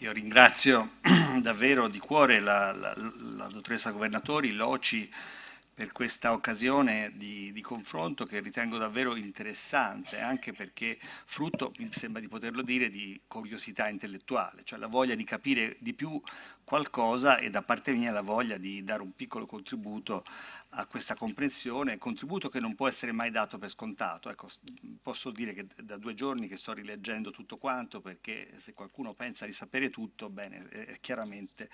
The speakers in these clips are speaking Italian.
Io ringrazio davvero di cuore la, la, la dottoressa Governatori, l'OCI, per questa occasione di, di, confronto che ritengo davvero interessante, anche perché frutto, mi sembra di poterlo dire, di curiosità intellettuale, cioè la voglia di capire di più qualcosa e da parte mia la voglia di dare un piccolo contributo a questa comprensione, contributo che non può essere mai dato per scontato. Ecco, posso dire che da due giorni che sto rileggendo tutto quanto, perché se qualcuno pensa di sapere tutto, bene, eh, eh, chiaramente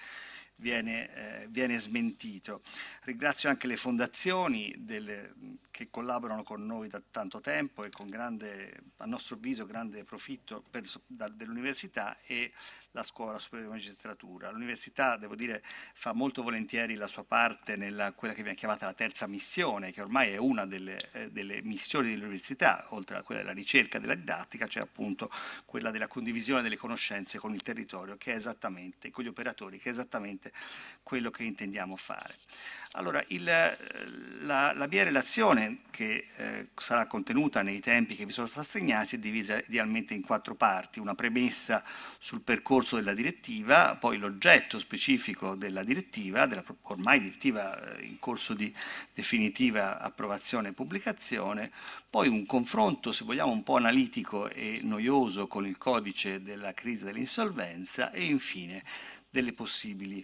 viene, eh, viene, smentito. Ringrazio anche le fondazioni del, che collaborano con noi da tanto tempo e con grande, a nostro avviso, grande profitto dell'università e la scuola superiore di magistratura. L'università, devo dire, fa molto volentieri la sua parte nella quella che viene chiamata la terza missione, che ormai è una delle, eh, delle missioni dell'università, oltre a quella della ricerca e della didattica, cioè appunto quella della condivisione delle conoscenze con il territorio, che è esattamente, con gli operatori, che è esattamente quello che intendiamo fare. Allora, il, eh, la, la, mia relazione, che eh, sarà contenuta nei tempi che vi sono stati assegnati, è divisa idealmente in quattro parti. Una premessa sul percorso della direttiva, poi l'oggetto specifico della direttiva, della ormai direttiva eh, in corso di definitiva approvazione e pubblicazione, poi un confronto, se vogliamo, un po' analitico e noioso con il codice della crisi dell'insolvenza e infine delle possibili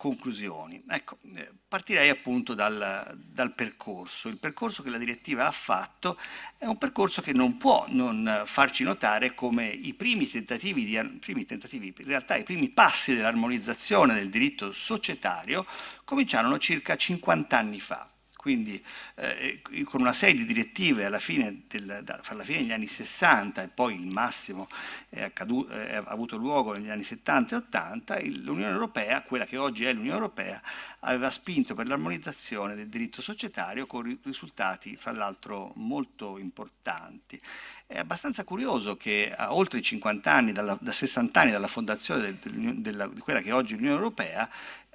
conclusioni. Ecco, eh, partirei appunto dal, dal, percorso. Il percorso che la direttiva ha fatto è un percorso che non può non farci notare come i primi tentativi, di, primi tentativi in realtà i primi passi dell'armonizzazione del diritto societario cominciarono circa 50 anni fa quindi eh, con una serie di direttive alla fine, del, da, fra fine degli anni 60 e poi il massimo è, accaduto, è avuto luogo negli anni 70 e 80, l'Unione Europea, quella che oggi è l'Unione Europea, aveva spinto per l'armonizzazione del diritto societario con risultati fra l'altro molto importanti. È abbastanza curioso che a oltre 50 anni, dalla, da 60 anni dalla fondazione del, del, della, di quella che è oggi l'Unione Europea,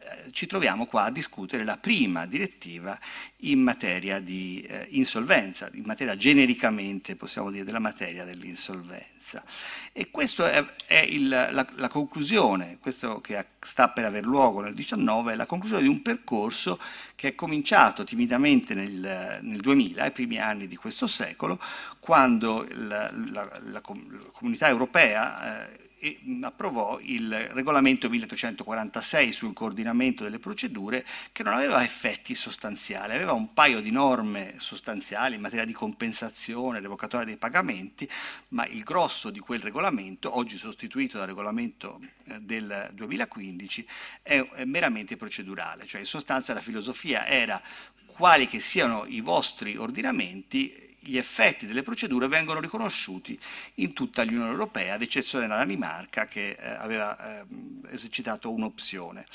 eh, ci troviamo qua a discutere la prima direttiva in materia di eh, insolvenza, in materia genericamente, possiamo dire, della materia dell'insolvenza. E questa è, è il, la, la, conclusione, questo che sta per aver luogo nel 19, è la conclusione di un percorso che è cominciato timidamente nel, nel 2000, ai primi anni di questo secolo, quando la, la, la comunità europea... Eh, Mm, approvò il regolamento 1346 sul coordinamento delle procedure che non aveva effetti sostanziali, aveva un paio di norme sostanziali in materia di compensazione, revocatoria dei pagamenti, ma il grosso di quel regolamento, oggi sostituito dal regolamento eh, del 2015, è meramente procedurale, cioè in sostanza la filosofia era quali che siano i vostri ordinamenti, gli effetti delle procedure vengono riconosciuti in tutta l'Unione Europea, ad eccezione della Danimarca che eh, aveva eh, esercitato un'opzione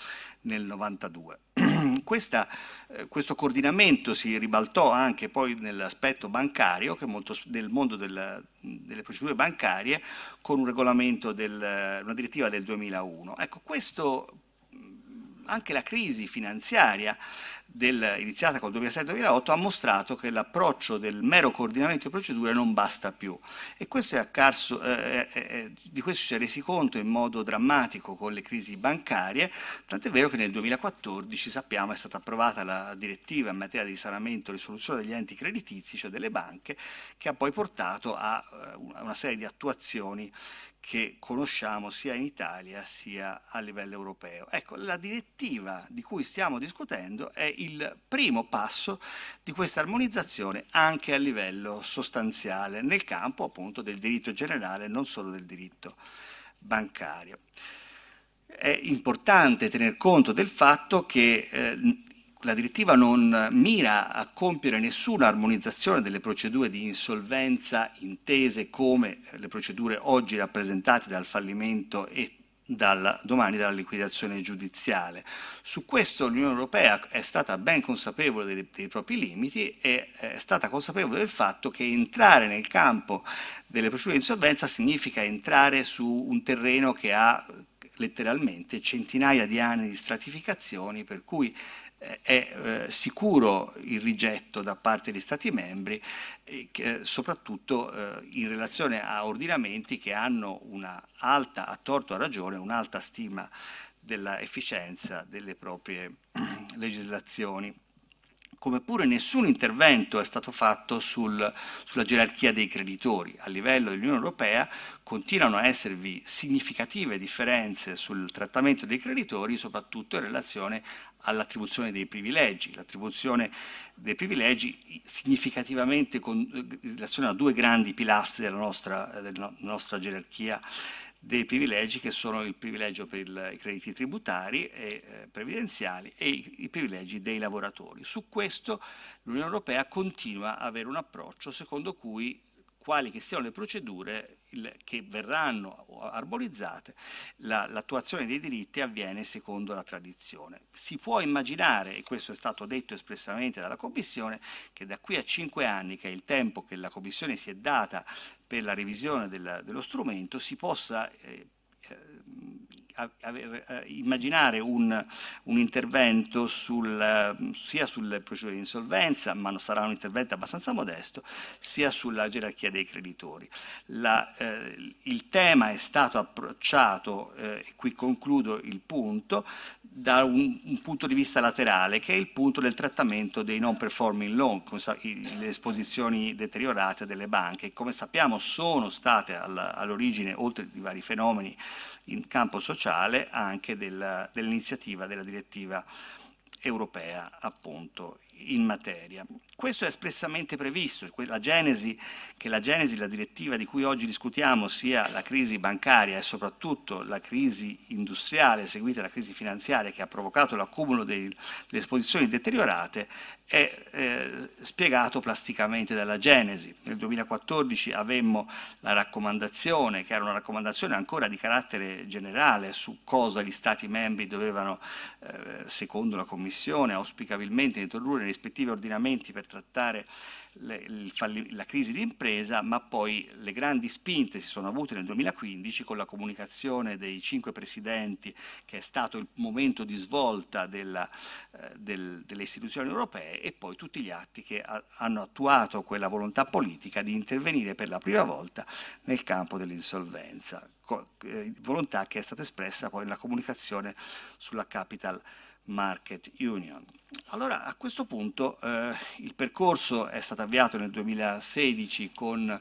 nel 92. Questa, eh, questo coordinamento si ribaltò anche poi nell'aspetto bancario, che molto, nel mondo del, delle procedure bancarie, con un regolamento, del, una direttiva del 2001. Ecco, questo, anche la crisi finanziaria del, iniziata col 2007-2008 ha mostrato che l'approccio del mero coordinamento di procedure non basta più e questo accarso, eh eh, eh, eh, di questo si è resi conto in modo drammatico con le crisi bancarie, tant'è vero che nel 2014 sappiamo è stata approvata la direttiva in materia di risanamento e risoluzione degli enti creditizi, cioè delle banche, che ha poi portato a, eh, a una serie di attuazioni che conosciamo sia in Italia sia a livello europeo. Ecco, la direttiva di cui stiamo discutendo è il primo passo di questa armonizzazione anche a livello sostanziale, nel campo appunto del diritto generale, non solo del diritto bancario. È importante tener conto del fatto che eh, la direttiva non mira a compiere nessuna armonizzazione delle procedure di insolvenza intese come le procedure oggi rappresentate dal fallimento e dal, domani dalla liquidazione giudiziale. Su questo l'Unione Europea è stata ben consapevole dei, dei, propri limiti e eh, è stata consapevole del fatto che entrare nel campo delle procedure di insolvenza significa entrare su un terreno che ha letteralmente centinaia di anni di stratificazioni, per cui è eh, sicuro il rigetto da parte degli Stati membri, eh, eh, soprattutto in relazione a ordinamenti che hanno una alta, a torto a ragione, un'alta stima dell'efficienza delle proprie legislazioni. Come pure nessun intervento è stato fatto sul, sulla gerarchia dei creditori. A livello dell'Unione Europea continuano a esservi significative differenze sul trattamento dei creditori, soprattutto in relazione all'attribuzione dei privilegi. L'attribuzione dei privilegi significativamente con, in eh, relazione a due grandi pilastri della nostra, eh, della nostra gerarchia dei privilegi che sono il privilegio per il, i crediti tributari e eh, previdenziali e i, i, privilegi dei lavoratori. Su questo l'Unione Europea continua ad avere un approccio secondo cui quali che siano le procedure che verranno arborizzate, la, l'attuazione dei diritti avviene secondo la tradizione. Si può immaginare, e questo è stato detto espressamente dalla Commissione, che da qui a cinque anni, che è il tempo che la Commissione si è data per la revisione del, dello strumento, si possa eh, eh, aver, eh, immaginare un, un intervento sul, eh, sia sulle procedure di insolvenza, ma non sarà un intervento abbastanza modesto, sia sulla gerarchia dei creditori. La, eh, il tema è stato approcciato, eh, e qui concludo il punto, da un, un, punto di vista laterale, che è il punto del trattamento dei non performing loan, le esposizioni deteriorate delle banche. Come sappiamo sono state all'origine, oltre di vari fenomeni in campo sociale anche della, dell'iniziativa della direttiva europea appunto in materia. Questo è espressamente previsto, la genesi, che la genesi, la direttiva di cui oggi discutiamo sia la crisi bancaria e soprattutto la crisi industriale seguita alla crisi finanziaria che ha provocato l'accumulo delle esposizioni deteriorate, è eh, spiegato plasticamente dalla Genesi. Nel 2014 avemmo la raccomandazione, che era una raccomandazione ancora di carattere generale su cosa gli Stati membri dovevano, eh, secondo la Commissione, auspicabilmente introdurre nei rispettivi ordinamenti per trattare la crisi di impresa, ma poi le grandi spinte si sono avute nel 2015 con la comunicazione dei cinque presidenti, che è stato il momento di svolta della, eh, del, delle istituzioni europee, e poi tutti gli atti che hanno attuato quella volontà politica di intervenire per la prima volta nel campo dell'insolvenza, eh, volontà che è stata espressa poi nella comunicazione sulla Capital Market Union. Allora a questo punto eh, il percorso è stato avviato nel 2016 con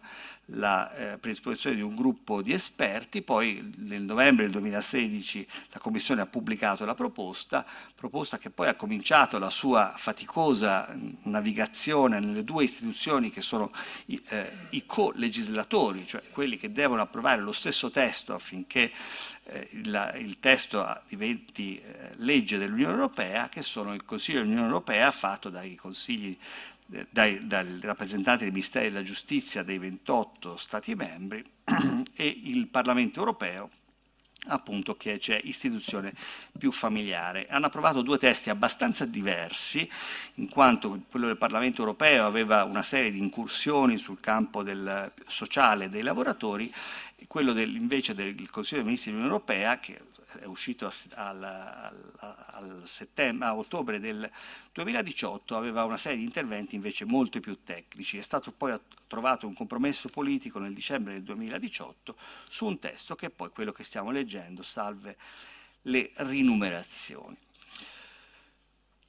la eh, predisposizione di un gruppo di esperti, poi nel novembre del 2016 la Commissione ha pubblicato la proposta, proposta che poi ha cominciato la sua faticosa navigazione nelle due istituzioni che sono i, eh, i co-legislatori, cioè quelli che devono approvare lo stesso testo affinché eh, il, il, testo ah, diventi eh, legge dell'Unione Europea, che sono il Consiglio dell'Unione Europea fatto dai consigli dai, dai rappresentanti dei Ministeri della Giustizia dei 28 Stati membri e il Parlamento europeo appunto che c'è istituzione più familiare. Hanno approvato due testi abbastanza diversi, in quanto quello del Parlamento europeo aveva una serie di incursioni sul campo del sociale dei lavoratori, e quello del, invece del Consiglio dei Ministri dell'Unione Europea, che è uscito a, al, al a, ottobre del 2018, aveva una serie di interventi invece molto più tecnici. È stato poi trovato un compromesso politico nel dicembre del 2018 su un testo che è poi quello che stiamo leggendo, salve le rinumerazioni.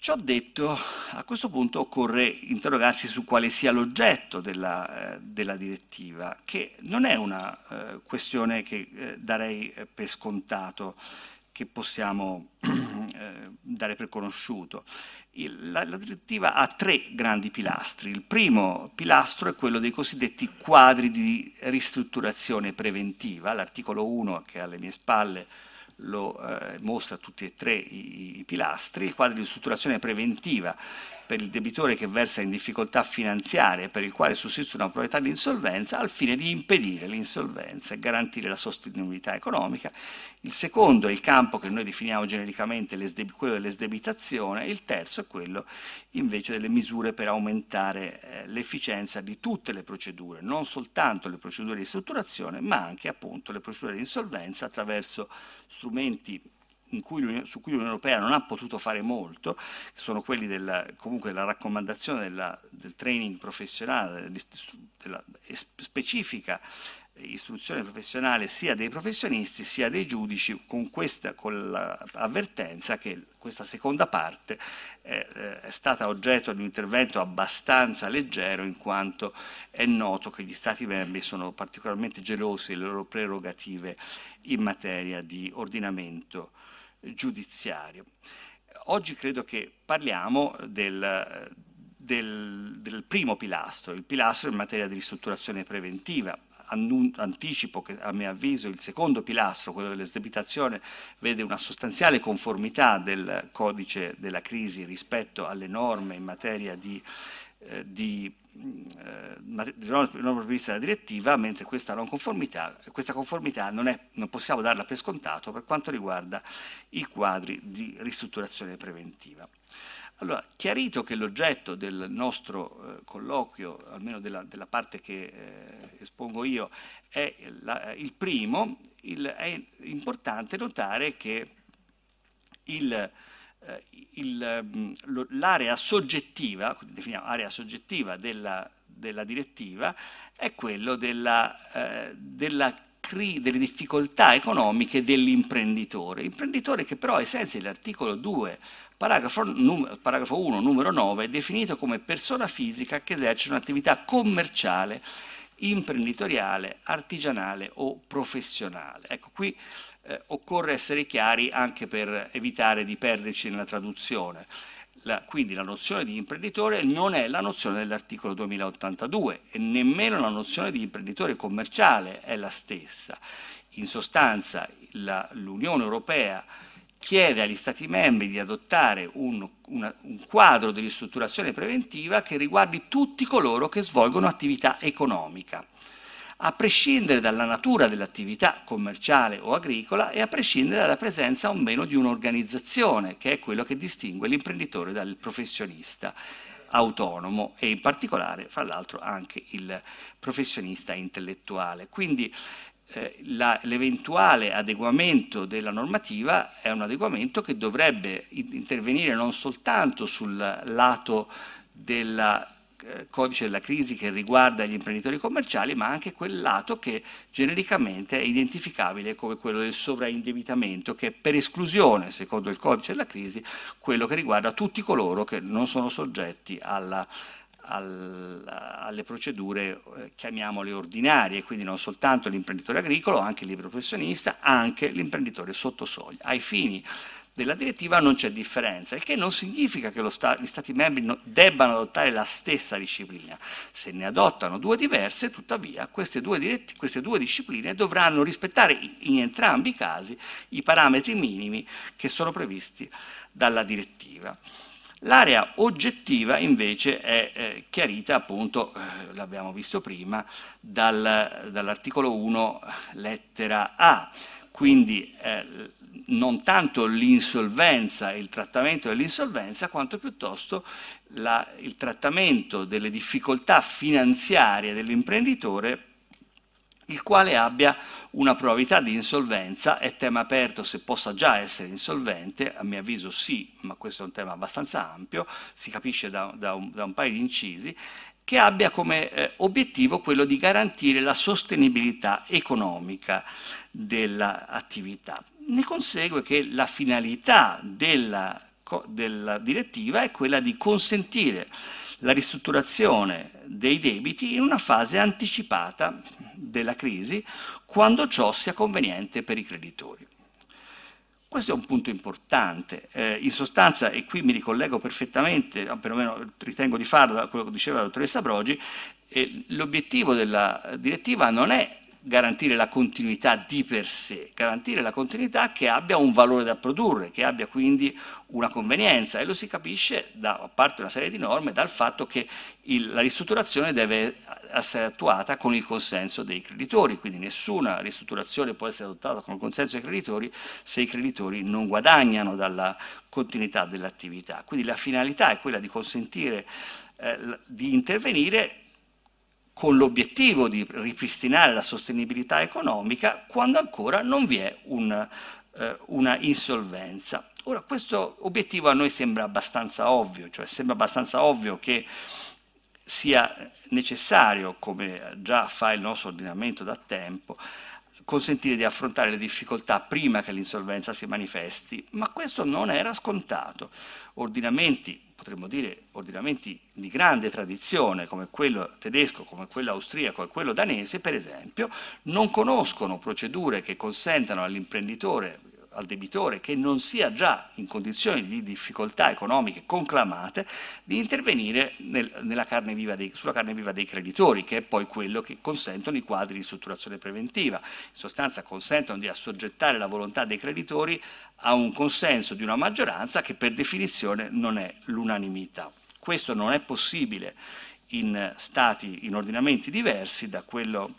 Ciò detto, a questo punto occorre interrogarsi su quale sia l'oggetto della, eh, della direttiva, che non è una eh, questione che eh, darei per scontato, che possiamo dare per conosciuto. la, la direttiva ha tre grandi pilastri. Il primo pilastro è quello dei cosiddetti quadri di ristrutturazione preventiva, l'articolo 1 che è alle mie spalle lo eh, mostra tutti e tre i, i pilastri, il quadro di strutturazione preventiva per il debitore che versa in difficoltà finanziarie per il quale sussiste una proprietà di insolvenza al fine di impedire l'insolvenza e garantire la sostenibilità economica. Il secondo è il campo che noi definiamo genericamente quello dell'esdebitazione, il terzo è quello invece delle misure per aumentare eh, l'efficienza di tutte le procedure, non soltanto le procedure di strutturazione, ma anche appunto le procedure di insolvenza attraverso strumenti cui su cui l'Unione Europea non ha potuto fare molto, sono quelli della, comunque della raccomandazione della, del training professionale, della specifica istruzione professionale sia dei professionisti sia dei giudici con questa con l'avvertenza che questa seconda parte è, eh, è stata oggetto di un intervento abbastanza leggero in quanto è noto che gli Stati membri sono particolarmente gelosi delle loro prerogative in materia di ordinamento giudiziario. Oggi credo che parliamo del, del, del primo pilastro, il pilastro in materia di ristrutturazione preventiva, anticipo che a mio avviso il secondo pilastro, quello dell'esdebitazione, vede una sostanziale conformità del codice della crisi rispetto alle norme in materia di, eh, di Mm, eh, di norma prevista dalla direttiva, mentre questa, conformità, questa conformità non, è, non, possiamo darla per scontato per quanto riguarda i quadri di ristrutturazione preventiva. Allora, chiarito che l'oggetto del nostro eh, colloquio, almeno della, della parte che eh, espongo io, è la, eh, il primo, il, è importante notare che il eh, ehm, l'area soggettiva, definiamo area soggettiva della, della direttiva, è quello della, eh, della delle difficoltà economiche dell'imprenditore. Imprenditore che però ai sensi dell'articolo 2, paragrafo, num, paragrafo 1, numero 9, è definito come persona fisica che eserce un'attività commerciale imprenditoriale, artigianale o professionale. Ecco, qui eh, occorre essere chiari anche per evitare di perderci nella traduzione. La, quindi la nozione di imprenditore non è la nozione dell'articolo 2082 e nemmeno la nozione di imprenditore commerciale è la stessa. In sostanza l'Unione Europea chiede agli Stati membri di adottare un, una, un, quadro di ristrutturazione preventiva che riguardi tutti coloro che svolgono attività economica, a prescindere dalla natura dell'attività commerciale o agricola e a prescindere dalla presenza o meno di un'organizzazione, che è quello che distingue l'imprenditore dal professionista autonomo e in particolare, fra l'altro, anche il professionista intellettuale. Quindi eh, l'eventuale adeguamento della normativa è un adeguamento che dovrebbe intervenire non soltanto sul lato del eh, codice della crisi che riguarda gli imprenditori commerciali, ma anche quel lato che genericamente è identificabile come quello del sovraindebitamento, che è per esclusione, secondo il codice della crisi, quello che riguarda tutti coloro che non sono soggetti alla al, alle procedure, eh, chiamiamole ordinarie, quindi non soltanto l'imprenditore agricolo, anche il libero professionista, anche l'imprenditore sotto soglia. Ai fini della direttiva non c'è differenza, il che non significa che sta, gli Stati membri no, debbano adottare la stessa disciplina. Se ne adottano due diverse, tuttavia queste due, diretti, queste due discipline dovranno rispettare in entrambi i casi i parametri minimi che sono previsti dalla direttiva. L'area oggettiva invece è eh, chiarita appunto, eh, l'abbiamo visto prima, dal, dall'articolo 1 lettera A, quindi eh, non tanto l'insolvenza, il trattamento dell'insolvenza, quanto piuttosto la, il trattamento delle difficoltà finanziarie dell'imprenditore il quale abbia una probabilità di insolvenza, è tema aperto se possa già essere insolvente, a mio avviso sì, ma questo è un tema abbastanza ampio, si capisce da, da, un, da un, paio di incisi, che abbia come eh, obiettivo quello di garantire la sostenibilità economica dell'attività. Ne consegue che la finalità della, della direttiva è quella di consentire la ristrutturazione dei debiti in una fase anticipata della crisi quando ciò sia conveniente per i creditori. Questo è un punto importante. Eh, in sostanza, e qui mi ricollego perfettamente, perlomeno ritengo di farlo da quello che diceva la dottoressa Brogi, eh, l'obiettivo della direttiva non è garantire la continuità di per sé, garantire la continuità che abbia un valore da produrre, che abbia quindi una convenienza e lo si capisce da a parte di una serie di norme dal fatto che il, la ristrutturazione deve essere attuata con il consenso dei creditori, quindi nessuna ristrutturazione può essere adottata con il consenso dei creditori se i creditori non guadagnano dalla continuità dell'attività. Quindi la finalità è quella di consentire eh, di intervenire con l'obiettivo di ripristinare la sostenibilità economica quando ancora non vi è un, eh, una insolvenza. Ora, questo obiettivo a noi sembra abbastanza ovvio, cioè sembra abbastanza ovvio che sia necessario, come già fa il nostro ordinamento da tempo, consentire di affrontare le difficoltà prima che l'insolvenza si manifesti, ma questo non era scontato. Ordinamenti potremmo dire, ordinamenti di grande tradizione, come quello tedesco, come quello austriaco e quello danese, per esempio, non conoscono procedure che consentano all'imprenditore al debitore che non sia già in condizioni di difficoltà economiche conclamate di intervenire nel, carne dei, sulla carne viva dei creditori, che è poi quello che consentono i quadri di strutturazione preventiva. In sostanza consentono di assoggettare la volontà dei creditori a un consenso di una maggioranza che per definizione non è l'unanimità. Questo non è possibile in stati, in ordinamenti diversi da quello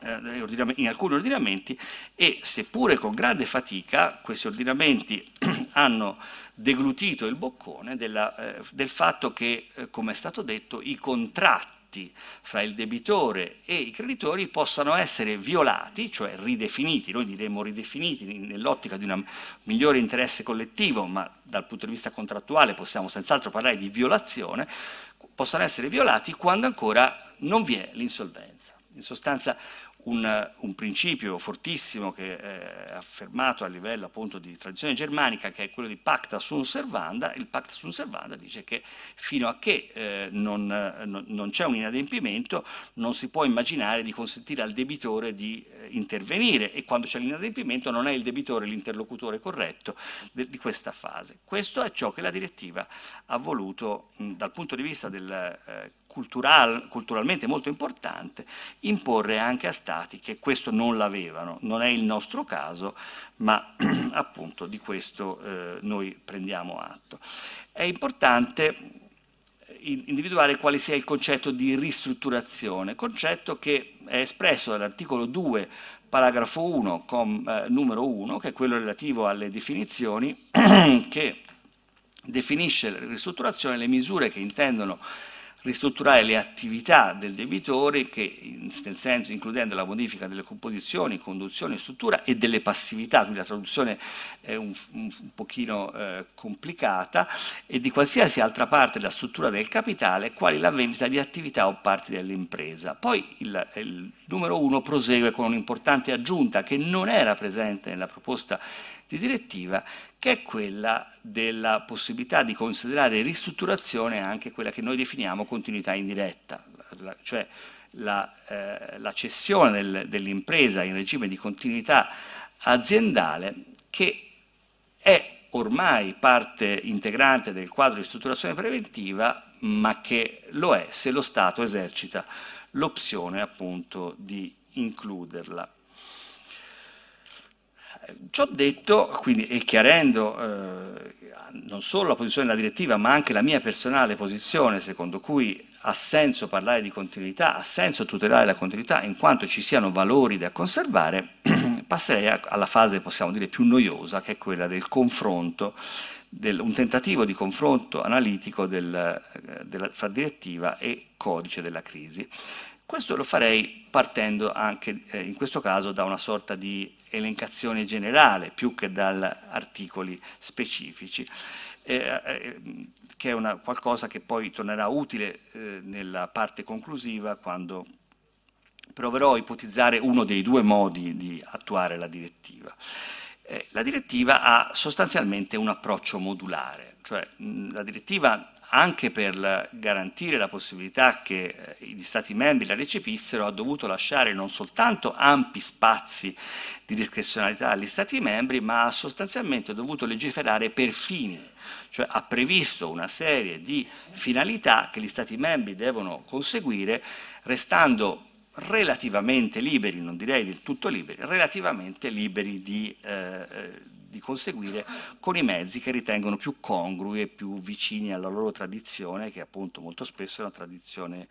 eh, in alcuni ordinamenti e seppure con grande fatica questi ordinamenti hanno deglutito il boccone della, eh, del fatto che, eh, come è stato detto, i contratti fra il debitore e i creditori possano essere violati, cioè ridefiniti, noi diremmo ridefiniti nell'ottica di un migliore interesse collettivo, ma dal punto di vista contrattuale possiamo senz'altro parlare di violazione, possano essere violati quando ancora non vi è l'insolvenza. In sostanza un, un, principio fortissimo che eh, è affermato a livello appunto di tradizione germanica che è quello di pacta sunt servanda, il pacta sunt servanda dice che fino a che eh, non, eh, non, non c'è un inadempimento non si può immaginare di consentire al debitore di eh, intervenire e quando c'è l'inadempimento non è il debitore l'interlocutore corretto de, di questa fase. Questo è ciò che la direttiva ha voluto mh, dal punto di vista del eh, cultural, culturalmente molto importante, imporre anche a stati che questo non l'avevano. Non è il nostro caso, ma appunto di questo eh, noi prendiamo atto. È importante eh, individuare quale sia il concetto di ristrutturazione, concetto che è espresso dall'articolo 2, paragrafo 1, com, eh, numero 1, che è quello relativo alle definizioni, che definisce la ristrutturazione le misure che intendono ristrutturare le attività del debitore, che, nel senso includendo la modifica delle composizioni, conduzione, struttura e delle passività, quindi la traduzione è un, un, un pochino eh, complicata, e di qualsiasi altra parte della struttura del capitale, quali la vendita di attività o parti dell'impresa. Poi il, il numero uno prosegue con un'importante aggiunta che non era presente nella proposta di direttiva, che è quella della possibilità di considerare ristrutturazione anche quella che noi definiamo continuità indiretta, cioè la, eh, la cessione del, dell'impresa in regime di continuità aziendale che è ormai parte integrante del quadro di strutturazione preventiva, ma che lo è se lo Stato esercita l'opzione appunto di includerla. Ciò detto, quindi, e chiarendo eh, non solo la posizione della direttiva, ma anche la mia personale posizione, secondo cui ha senso parlare di continuità, ha senso tutelare la continuità, in quanto ci siano valori da conservare, passerei alla fase, possiamo dire, più noiosa, che è quella del confronto, del, un tentativo di confronto analitico del, eh, della, fra direttiva e codice della crisi. Questo lo farei partendo anche eh, in questo caso da una sorta di elencazione generale più che da articoli specifici, eh, eh, che è una, qualcosa che poi tornerà utile eh, nella parte conclusiva quando proverò a ipotizzare uno dei due modi di attuare la direttiva. Eh, la direttiva ha sostanzialmente un approccio modulare, cioè mh, la direttiva anche per garantire la possibilità che eh, gli Stati membri la recepissero, ha dovuto lasciare non soltanto ampi spazi di discrezionalità agli Stati membri, ma ha sostanzialmente dovuto legiferare per fini, cioè ha previsto una serie di finalità che gli Stati membri devono conseguire, restando relativamente liberi, non direi del tutto liberi, relativamente liberi di... Eh, eh di conseguire con i mezzi che ritengono più congrui e più vicini alla loro tradizione, che appunto molto spesso è una tradizione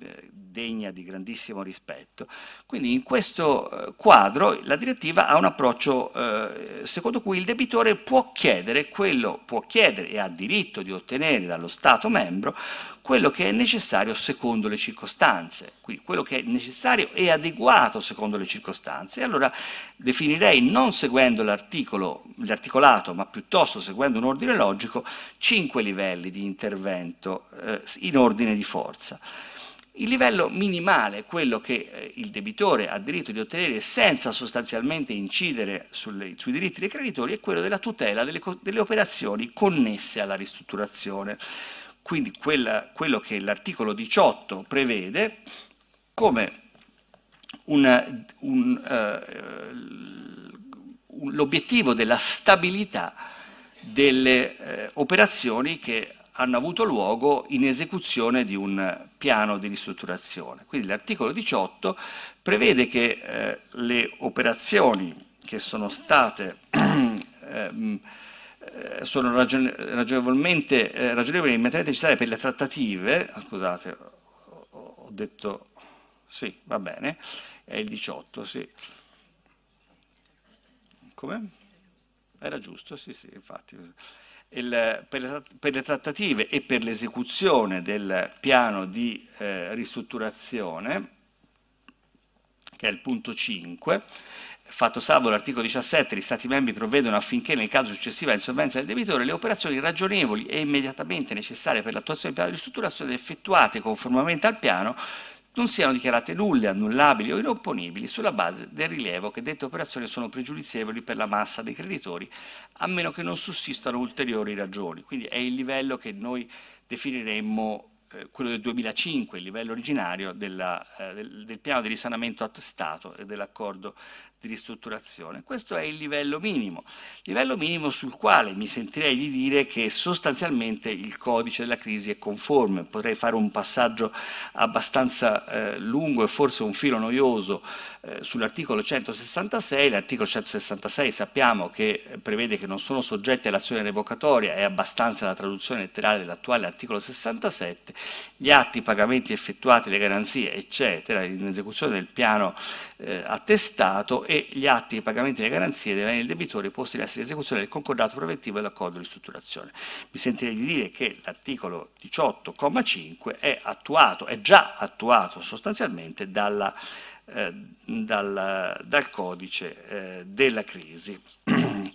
eh, degna di grandissimo rispetto. Quindi in questo eh, quadro la direttiva ha un approccio eh, secondo cui il debitore può chiedere, quello, può chiedere e ha diritto di ottenere dallo Stato membro quello che è necessario secondo le circostanze, quindi quello che è necessario e adeguato secondo le circostanze. E allora definirei non seguendo l'articolato, ma piuttosto seguendo un ordine logico, cinque livelli di intervento eh, in ordine di forza. Il livello minimale, quello che eh, il debitore ha diritto di ottenere senza sostanzialmente incidere sulle, sui diritti dei creditori, è quello della tutela delle, delle operazioni connesse alla ristrutturazione. Quindi quella, quello che l'articolo 18 prevede come un, un, uh, l'obiettivo della stabilità delle eh, operazioni che hanno avuto luogo in esecuzione di un piano di ristrutturazione. Quindi l'articolo 18 prevede che eh, le operazioni che sono state ehm, eh, sono ragione, ragionevolmente eh, ragionevoli e materiali necessari per le trattative, ah, scusate, ho detto sì, va bene, è il 18, sì. Come? Era giusto, sì, sì, infatti il, per, le, per, le, trattative e per l'esecuzione del piano di eh, ristrutturazione, che è il punto 5, fatto salvo l'articolo 17, gli Stati membri provvedono affinché nel caso successiva insolvenza del debitore le operazioni ragionevoli e immediatamente necessarie per l'attuazione del piano di ristrutturazione effettuate conformemente al piano non siano dichiarate nulle, annullabili o inopponibili sulla base del rilievo che dette operazioni sono pregiudizievoli per la massa dei creditori, a meno che non sussistano ulteriori ragioni. Quindi è il livello che noi definiremmo eh, quello del 2005, il livello originario della, eh, del, del, piano di risanamento attestato e dell'accordo di ristrutturazione. Questo è il livello minimo, livello minimo sul quale mi sentirei di dire che sostanzialmente il codice della crisi è conforme. Potrei fare un passaggio abbastanza eh, lungo e forse un filo noioso eh, sull'articolo 166. L'articolo 166 sappiamo che prevede che non sono soggetti all'azione revocatoria, è abbastanza la traduzione letterale dell'attuale articolo 67. Gli atti, i pagamenti effettuati, le garanzie, eccetera, in esecuzione del piano eh, attestato e e gli atti di pagamento delle garanzie dei beni del debitore posti in essere in esecuzione del concordato preventivo e dell'accordo di ristrutturazione. Mi sentirei di dire che l'articolo 18,5 è attuato, è già attuato sostanzialmente dalla, eh, dal, dal, codice eh, della crisi.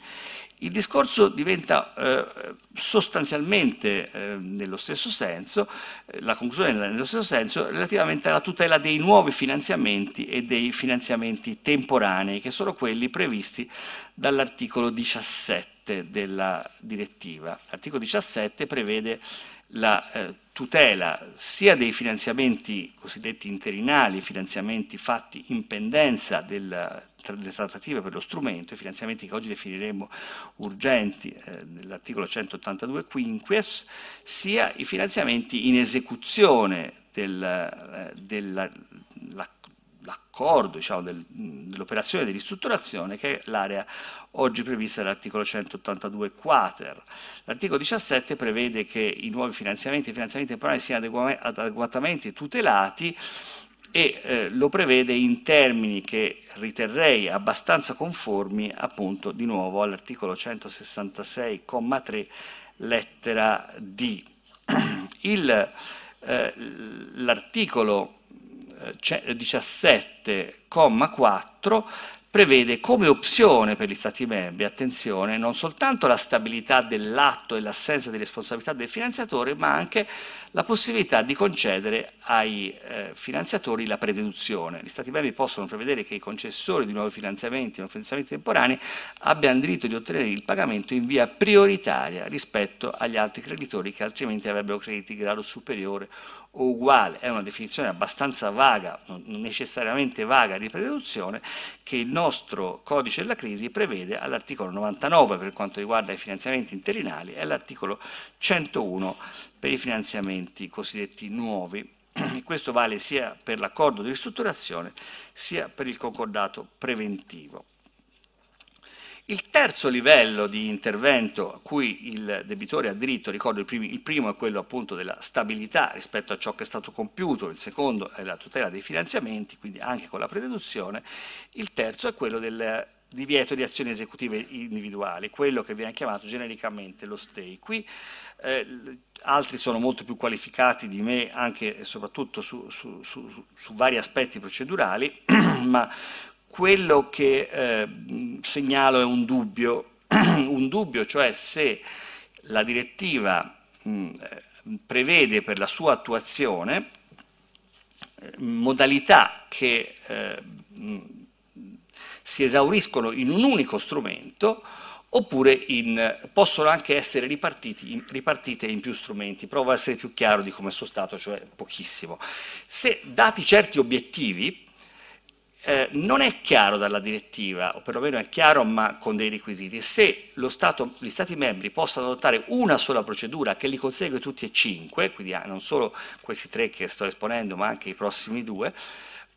Il discorso diventa eh, sostanzialmente eh, nello stesso senso, eh, la conclusione è nello stesso senso, relativamente alla tutela dei nuovi finanziamenti e dei finanziamenti temporanei, che sono quelli previsti dall'articolo 17 della direttiva. L'articolo 17 prevede la eh, tutela sia dei finanziamenti cosiddetti interinali, finanziamenti fatti in pendenza del, le trattative per lo strumento, i finanziamenti che oggi definiremo urgenti eh, nell'articolo 182 quinquies, sia i finanziamenti in esecuzione del, eh, dell'accordo, diciamo, del, dell'operazione di ristrutturazione che è l'area oggi prevista dall'articolo 182 quater. L'articolo 17 prevede che i nuovi finanziamenti i finanziamenti temporanei siano adeguatamente tutelati e eh, lo prevede in termini che riterrei abbastanza conformi appunto di nuovo all'articolo 166,3 lettera D. Eh, l'articolo eh, 17,4 prevede come opzione per gli Stati membri, attenzione, non soltanto la stabilità dell'atto e l'assenza di responsabilità del finanziatore, ma anche la possibilità di concedere ai eh, finanziatori la prededuzione. Gli Stati membri possono prevedere che i concessori di nuovi finanziamenti o finanziamenti temporanei abbiano diritto di ottenere il pagamento in via prioritaria rispetto agli altri creditori che altrimenti avrebbero crediti di grado superiore o uguale. È una definizione abbastanza vaga, non necessariamente vaga di prededuzione, che il nostro codice della crisi prevede all'articolo 99 per quanto riguarda i finanziamenti interinali e all'articolo 101 per i finanziamenti cosiddetti nuovi e questo vale sia per l'accordo di ristrutturazione sia per il concordato preventivo. Il terzo livello di intervento a cui il debitore ha diritto, ricordo il, primi, il, primo è quello appunto della stabilità rispetto a ciò che è stato compiuto, il secondo è la tutela dei finanziamenti, quindi anche con la prededuzione, il terzo è quello del divieto di azioni esecutive individuali, quello che viene chiamato genericamente lo stay. Qui eh, altri sono molto più qualificati di me anche e soprattutto su, su, su, su vari aspetti procedurali, ma quello che eh, segnalo è un dubbio, un dubbio cioè se la direttiva mh, prevede per la sua attuazione eh, modalità che eh, mh, si esauriscono in un unico strumento oppure in, possono anche essere ripartiti, ripartite in più strumenti. Provo a essere più chiaro di come sono stato, cioè pochissimo. Se dati certi obiettivi, eh, non è chiaro dalla direttiva, o perlomeno è chiaro ma con dei requisiti, se Stato, gli Stati membri possano adottare una sola procedura che li consegue tutti e cinque, quindi ah, non solo questi tre che sto esponendo ma anche i prossimi due,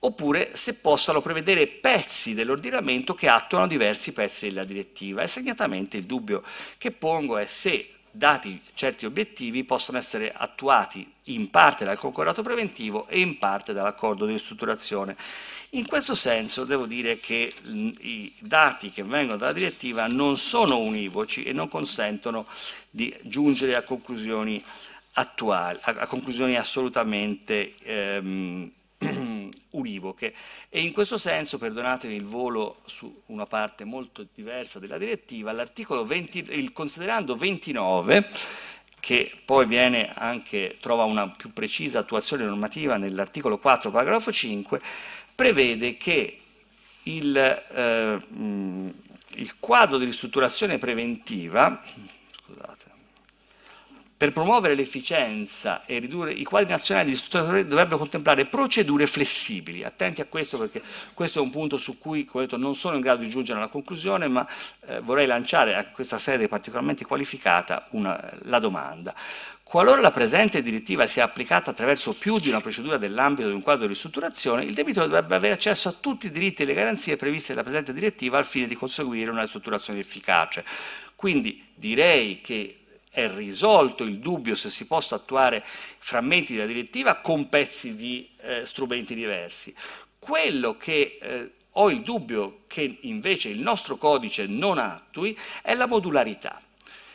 oppure se possano prevedere pezzi dell'ordinamento che attuano diversi pezzi della direttiva. E segnatamente il dubbio che pongo è se, dati certi obiettivi, possono essere attuati in parte dal concordato preventivo e in parte dall'accordo di ristrutturazione. In questo senso devo dire che mm, i dati che vengono dalla direttiva non sono univoci e non consentono di giungere a conclusioni attuali, a conclusioni assolutamente ehm, univoche e in questo senso, perdonatemi il volo su una parte molto diversa della direttiva, l'articolo 20, il considerando 29 che poi viene anche, trova una più precisa attuazione normativa nell'articolo 4, paragrafo 5, prevede che il, eh, il quadro di ristrutturazione preventiva, scusate, per promuovere l'efficienza e ridurre i quadri nazionali di strutture dovrebbero contemplare procedure flessibili. Attenti a questo perché questo è un punto su cui come detto, non sono in grado di giungere alla conclusione, ma eh, vorrei lanciare a questa sede particolarmente qualificata una, la domanda. Qualora la presente direttiva sia applicata attraverso più di una procedura dell'ambito di un quadro di ristrutturazione, il debitore dovrebbe avere accesso a tutti i diritti e le garanzie previste dalla presente direttiva al fine di conseguire una ristrutturazione efficace. Quindi direi che è risolto il dubbio se si possa attuare frammenti della direttiva con pezzi di eh, strumenti diversi. Quello che eh, ho il dubbio che invece il nostro codice non attui è la modularità,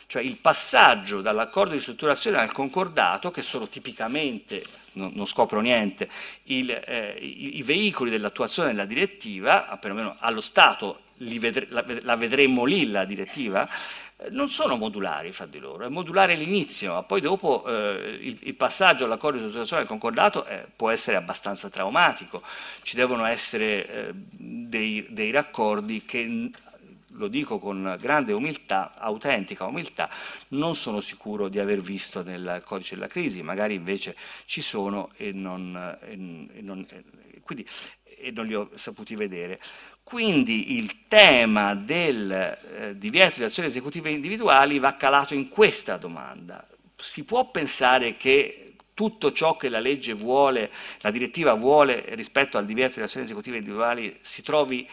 cioè il passaggio dall'accordo di strutturazione al concordato, che sono tipicamente, no, non scopro niente, il, eh, i, i veicoli dell'attuazione della direttiva, perlomeno allo Stato Vedre, la, la, vedremo lì la direttiva, eh, non sono modulari fra di loro, è modulare l'inizio, ma poi dopo eh, il, il, passaggio all'accordo di associazione al concordato eh, può essere abbastanza traumatico, ci devono essere eh, dei, dei, raccordi che, lo dico con grande umiltà, autentica umiltà, non sono sicuro di aver visto nel codice della crisi, magari invece ci sono e non... Eh, e non, e eh, non e quindi e non li ho saputi vedere. Quindi il tema del eh, divieto di azioni esecutive individuali va calato in questa domanda. Si può pensare che tutto ciò che la legge vuole, la direttiva vuole rispetto al divieto di azioni esecutive individuali si trovi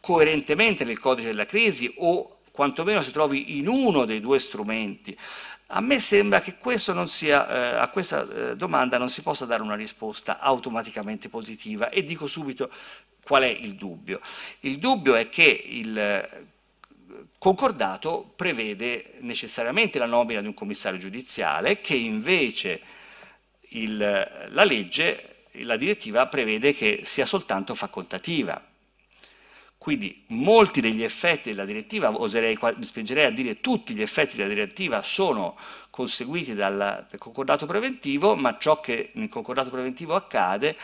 coerentemente nel codice della crisi o quantomeno si trovi in uno dei due strumenti a me sembra che sia, eh, a questa eh, domanda non si possa dare una risposta automaticamente positiva e dico subito qual è il dubbio. Il dubbio è che il eh, concordato prevede necessariamente la nomina di un commissario giudiziale che invece il, la legge, la direttiva prevede che sia soltanto facoltativa. Quindi molti degli effetti della direttiva, oserei, mi spingerei a dire tutti gli effetti della direttiva sono conseguiti dal concordato preventivo, ma ciò che nel concordato preventivo accade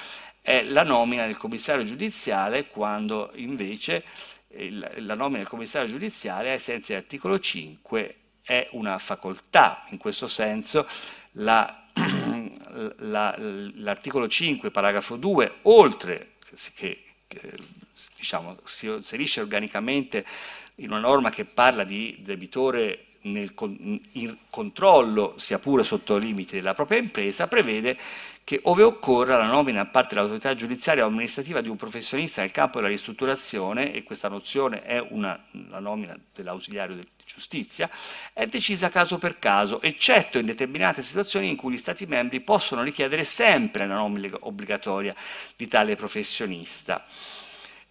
è la nomina del commissario giudiziale quando invece la nomina del commissario giudiziale ai sensi dell'articolo 5 è una facoltà, in questo senso l'articolo la, la, 5, paragrafo 2, oltre che, che diciamo, si inserisce organicamente in una norma che parla di debitore nel in controllo, sia pure sotto i limiti della propria impresa, prevede che ove occorra la nomina a parte dell'autorità giudiziaria o amministrativa di un professionista nel campo della ristrutturazione, e questa nozione è una, la nomina dell'ausiliario di giustizia, è decisa caso per caso, eccetto in determinate situazioni in cui gli Stati membri possono richiedere sempre la nomina obbligatoria di tale professionista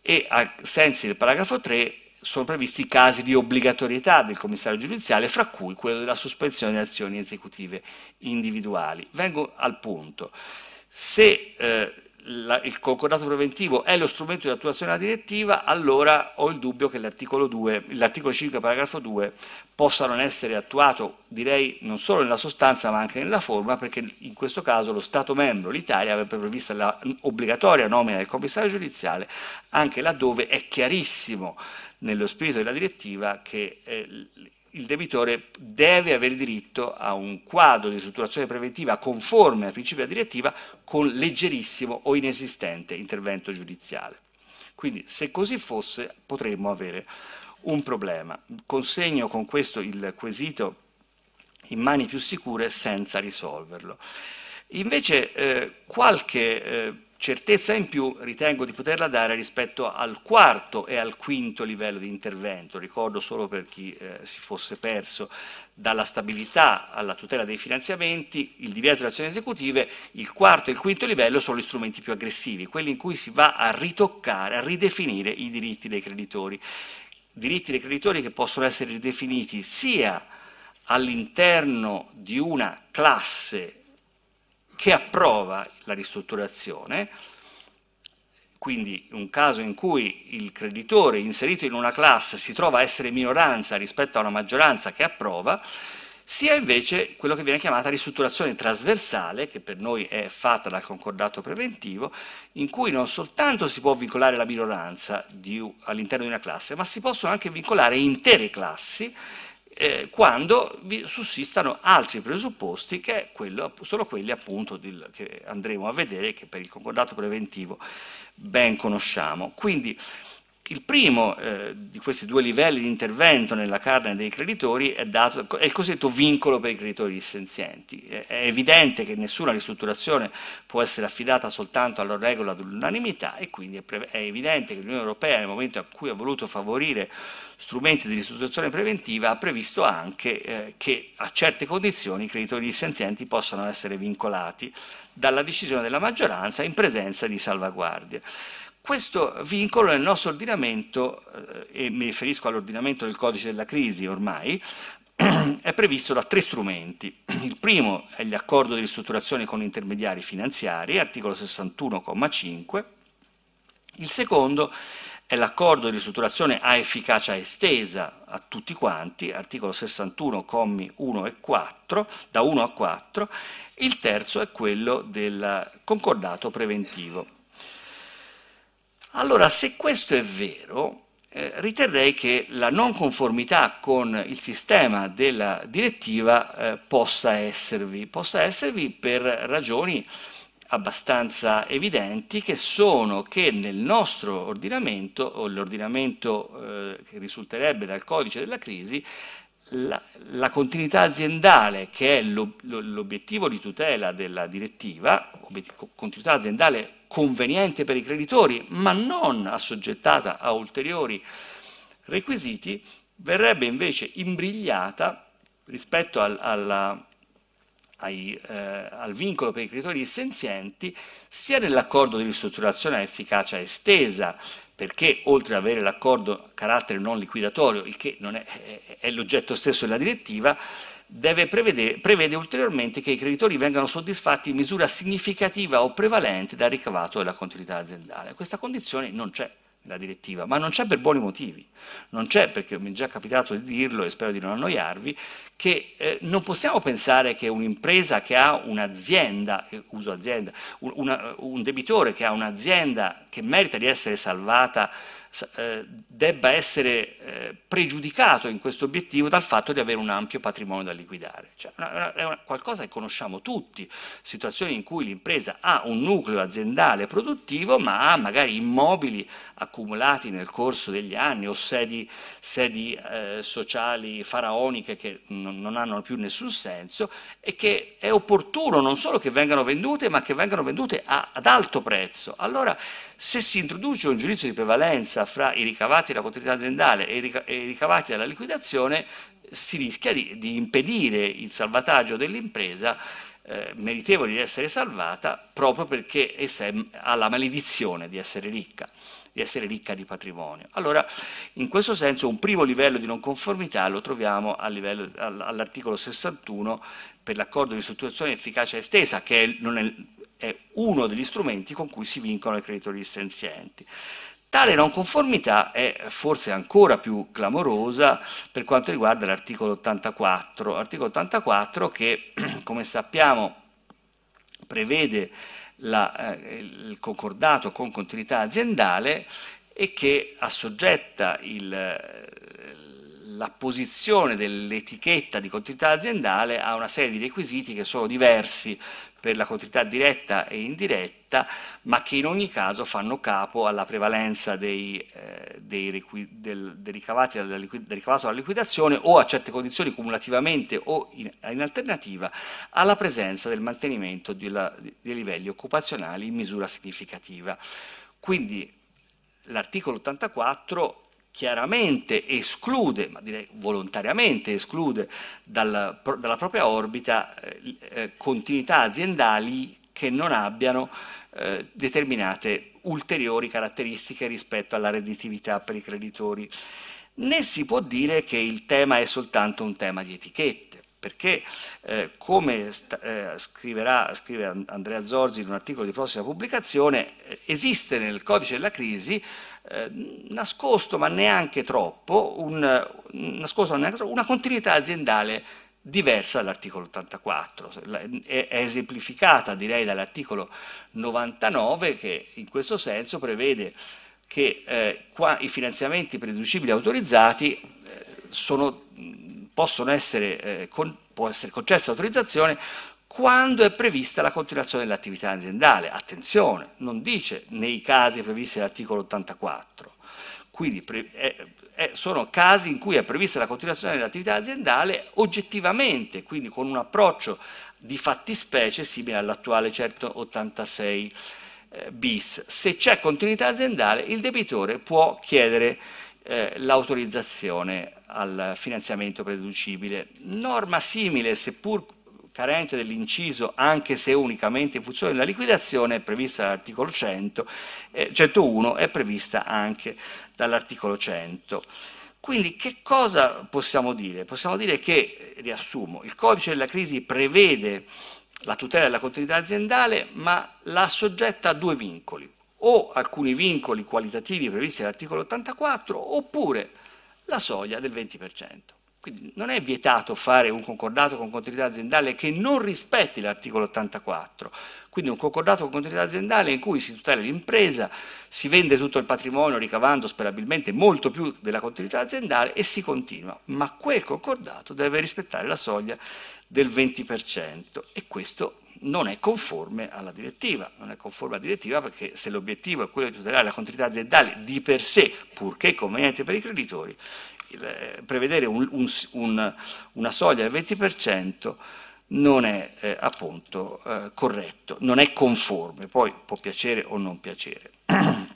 e a sensi del paragrafo 3 sono previsti i casi di obbligatorietà del commissario giudiziale, fra cui quello della sospensione di azioni esecutive individuali. Vengo al punto. Se eh, la, il concordato preventivo è lo strumento di attuazione della direttiva, allora ho il dubbio che l'articolo 2, l'articolo 5, paragrafo 2, possa non essere attuato, direi, non solo nella sostanza ma anche nella forma, perché in questo caso lo Stato membro, l'Italia, avrebbe previsto l'obbligatoria nomina del commissario giudiziale, anche laddove è chiarissimo nello spirito della direttiva che eh, il debitore deve avere diritto a un quadro di strutturazione preventiva conforme al principio della direttiva con leggerissimo o inesistente intervento giudiziale. Quindi se così fosse potremmo avere un problema. Consegno con questo il quesito in mani più sicure senza risolverlo. Invece eh, qualche eh, certezza in più ritengo di poterla dare rispetto al quarto e al quinto livello di intervento, ricordo solo per chi eh, si fosse perso, dalla stabilità alla tutela dei finanziamenti, il divieto di azioni esecutive, il quarto e il quinto livello sono gli strumenti più aggressivi, quelli in cui si va a ritoccare, a ridefinire i diritti dei creditori, diritti dei creditori che possono essere ridefiniti sia all'interno di una classe che approva la ristrutturazione, quindi un caso in cui il creditore inserito in una classe si trova a essere minoranza rispetto a una maggioranza che approva, sia invece quello che viene chiamata ristrutturazione trasversale, che per noi è fatta dal concordato preventivo, in cui non soltanto si può vincolare la minoranza all'interno di una classe, ma si possono anche vincolare intere classi eh, quando vi sussistano altri presupposti che quello, sono quelli appunto del, che andremo a vedere che per il concordato preventivo ben conosciamo. Quindi il primo eh, di questi due livelli di intervento nella carne dei creditori è, dato, è il cosiddetto vincolo per i creditori dissenzienti. È evidente che nessuna ristrutturazione può essere affidata soltanto alla regola dell'unanimità e quindi è, pre- è evidente che l'Unione Europea nel momento in cui ha voluto favorire strumenti di ristrutturazione preventiva ha previsto anche eh, che a certe condizioni i creditori dissenzienti possano essere vincolati dalla decisione della maggioranza in presenza di salvaguardie. Questo vincolo nel nostro ordinamento, eh, e mi riferisco all'ordinamento del codice della crisi ormai, è previsto da tre strumenti. Il primo è l'accordo di ristrutturazione con intermediari finanziari, articolo 61,5. Il secondo è l'accordo di ristrutturazione a efficacia estesa a tutti quanti, articolo 61, commi 1 e 4, da 1 a 4. Il terzo è quello del concordato preventivo. Allora, se questo è vero, eh, riterrei che la non conformità con il sistema della direttiva eh, possa esservi, possa esservi per ragioni abbastanza evidenti che sono che nel nostro ordinamento, o l'ordinamento eh, che risulterebbe dal codice della crisi, la, la continuità aziendale, che è l'obiettivo di tutela della direttiva, continuità aziendale conveniente per i creditori, ma non assoggettata a ulteriori requisiti, verrebbe invece imbrigliata rispetto al, alla, ai, eh, al vincolo per i creditori dissenzienti sia nell'accordo di ristrutturazione a efficacia estesa, perché oltre ad avere l'accordo carattere non liquidatorio, il che è, è l'oggetto stesso della direttiva, prevede, prevede ulteriormente che i creditori vengano soddisfatti in misura significativa o prevalente dal ricavato della continuità aziendale. Questa condizione non c'è nella direttiva, ma non c'è per buoni motivi. Non c'è perché mi è già capitato di dirlo e spero di non annoiarvi, che eh, non possiamo pensare che un'impresa che ha un'azienda, eh, uso azienda, un, una, un debitore che ha un'azienda che merita di essere salvata eh, debba essere eh, pregiudicato in questo obiettivo dal fatto di avere un ampio patrimonio da liquidare. Cioè, è una, qualcosa che conosciamo tutti, situazioni in cui l'impresa ha un nucleo aziendale produttivo ma ha magari immobili accumulati nel corso degli anni o sedi, sedi eh, sociali faraoniche che non, non hanno più nessun senso e che è opportuno non solo che vengano vendute ma che vengano vendute a, ad alto prezzo. Allora, se si introduce un giudizio di prevalenza fra i ricavati della continuità aziendale e i ricavati della liquidazione, si rischia di, di impedire il salvataggio dell'impresa eh, meritevole di essere salvata proprio perché essa ha la maledizione di essere ricca di essere ricca di patrimonio. Allora, in questo senso, un primo livello di non conformità lo troviamo all'articolo 61 per l'accordo di strutturazione efficacia estesa, che è, non è è uno degli strumenti con cui si vincono i creditori dissenzienti. Tale non conformità è forse ancora più clamorosa per quanto riguarda l'articolo 84, articolo 84 che, come sappiamo, prevede la, eh, il concordato con continuità aziendale e che assoggetta il, eh, l'apposizione dell'etichetta di continuità aziendale a una serie di requisiti che sono diversi per la continuità diretta e indiretta, ma che in ogni caso fanno capo alla prevalenza dei, eh, dei, del, del ricavati dalla, dalla liquidazione o a certe condizioni cumulativamente o in, in alternativa alla presenza del mantenimento della, dei livelli occupazionali in misura significativa. Quindi l'articolo 84 chiaramente esclude, ma direi volontariamente esclude dal, dalla propria orbita eh, eh, continuità aziendali che non abbiano eh, determinate ulteriori caratteristiche rispetto alla redditività per i creditori. Né si può dire che il tema è soltanto un tema di etichette, perché eh, come eh, scriverà, scrive Andrea Zorzi in un articolo di prossima pubblicazione, eh, esiste nel codice della crisi eh, nascosto, ma neanche troppo, un, nascosto, ma neanche troppo, una continuità aziendale diversa dall'articolo 84, è esemplificata direi dall'articolo 99 che in questo senso prevede che eh, qua, i finanziamenti prededucibili autorizzati eh, sono, possono essere, eh, con, può essere concessa autorizzazione quando è prevista la continuazione dell'attività aziendale. Attenzione, non dice nei casi previsti dall'articolo 84. Quindi pre- eh, eh, sono casi in cui è prevista la continuazione dell'attività aziendale oggettivamente, quindi con un approccio di fattispecie simile all'attuale 186 certo, eh, bis. Se c'è continuità aziendale, il debitore può chiedere eh, l'autorizzazione al finanziamento prededucibile. Norma simile, seppur carente dell'inciso anche se unicamente in funzione della liquidazione è prevista dall'articolo 100, eh, 101 è prevista anche dall'articolo 100. Quindi che cosa possiamo dire? Possiamo dire che, eh, riassumo, il codice della crisi prevede la tutela della continuità aziendale ma la soggetta a due vincoli, o alcuni vincoli qualitativi previsti dall'articolo 84 oppure la soglia del 20%. Quindi non è vietato fare un concordato con continuità aziendale che non rispetti l'articolo 84, quindi un concordato con continuità aziendale in cui si tutela l'impresa, si vende tutto il patrimonio ricavando sperabilmente molto più della continuità aziendale e si continua, ma quel concordato deve rispettare la soglia del 20% e questo non è conforme alla direttiva, non è conforme alla direttiva perché se l'obiettivo è quello di tutelare la continuità aziendale di per sé, purché conveniente per i creditori, eh, prevedere un, un, un, una soglia del 20% non è eh, appunto eh, corretto, non è conforme, poi può piacere o non piacere.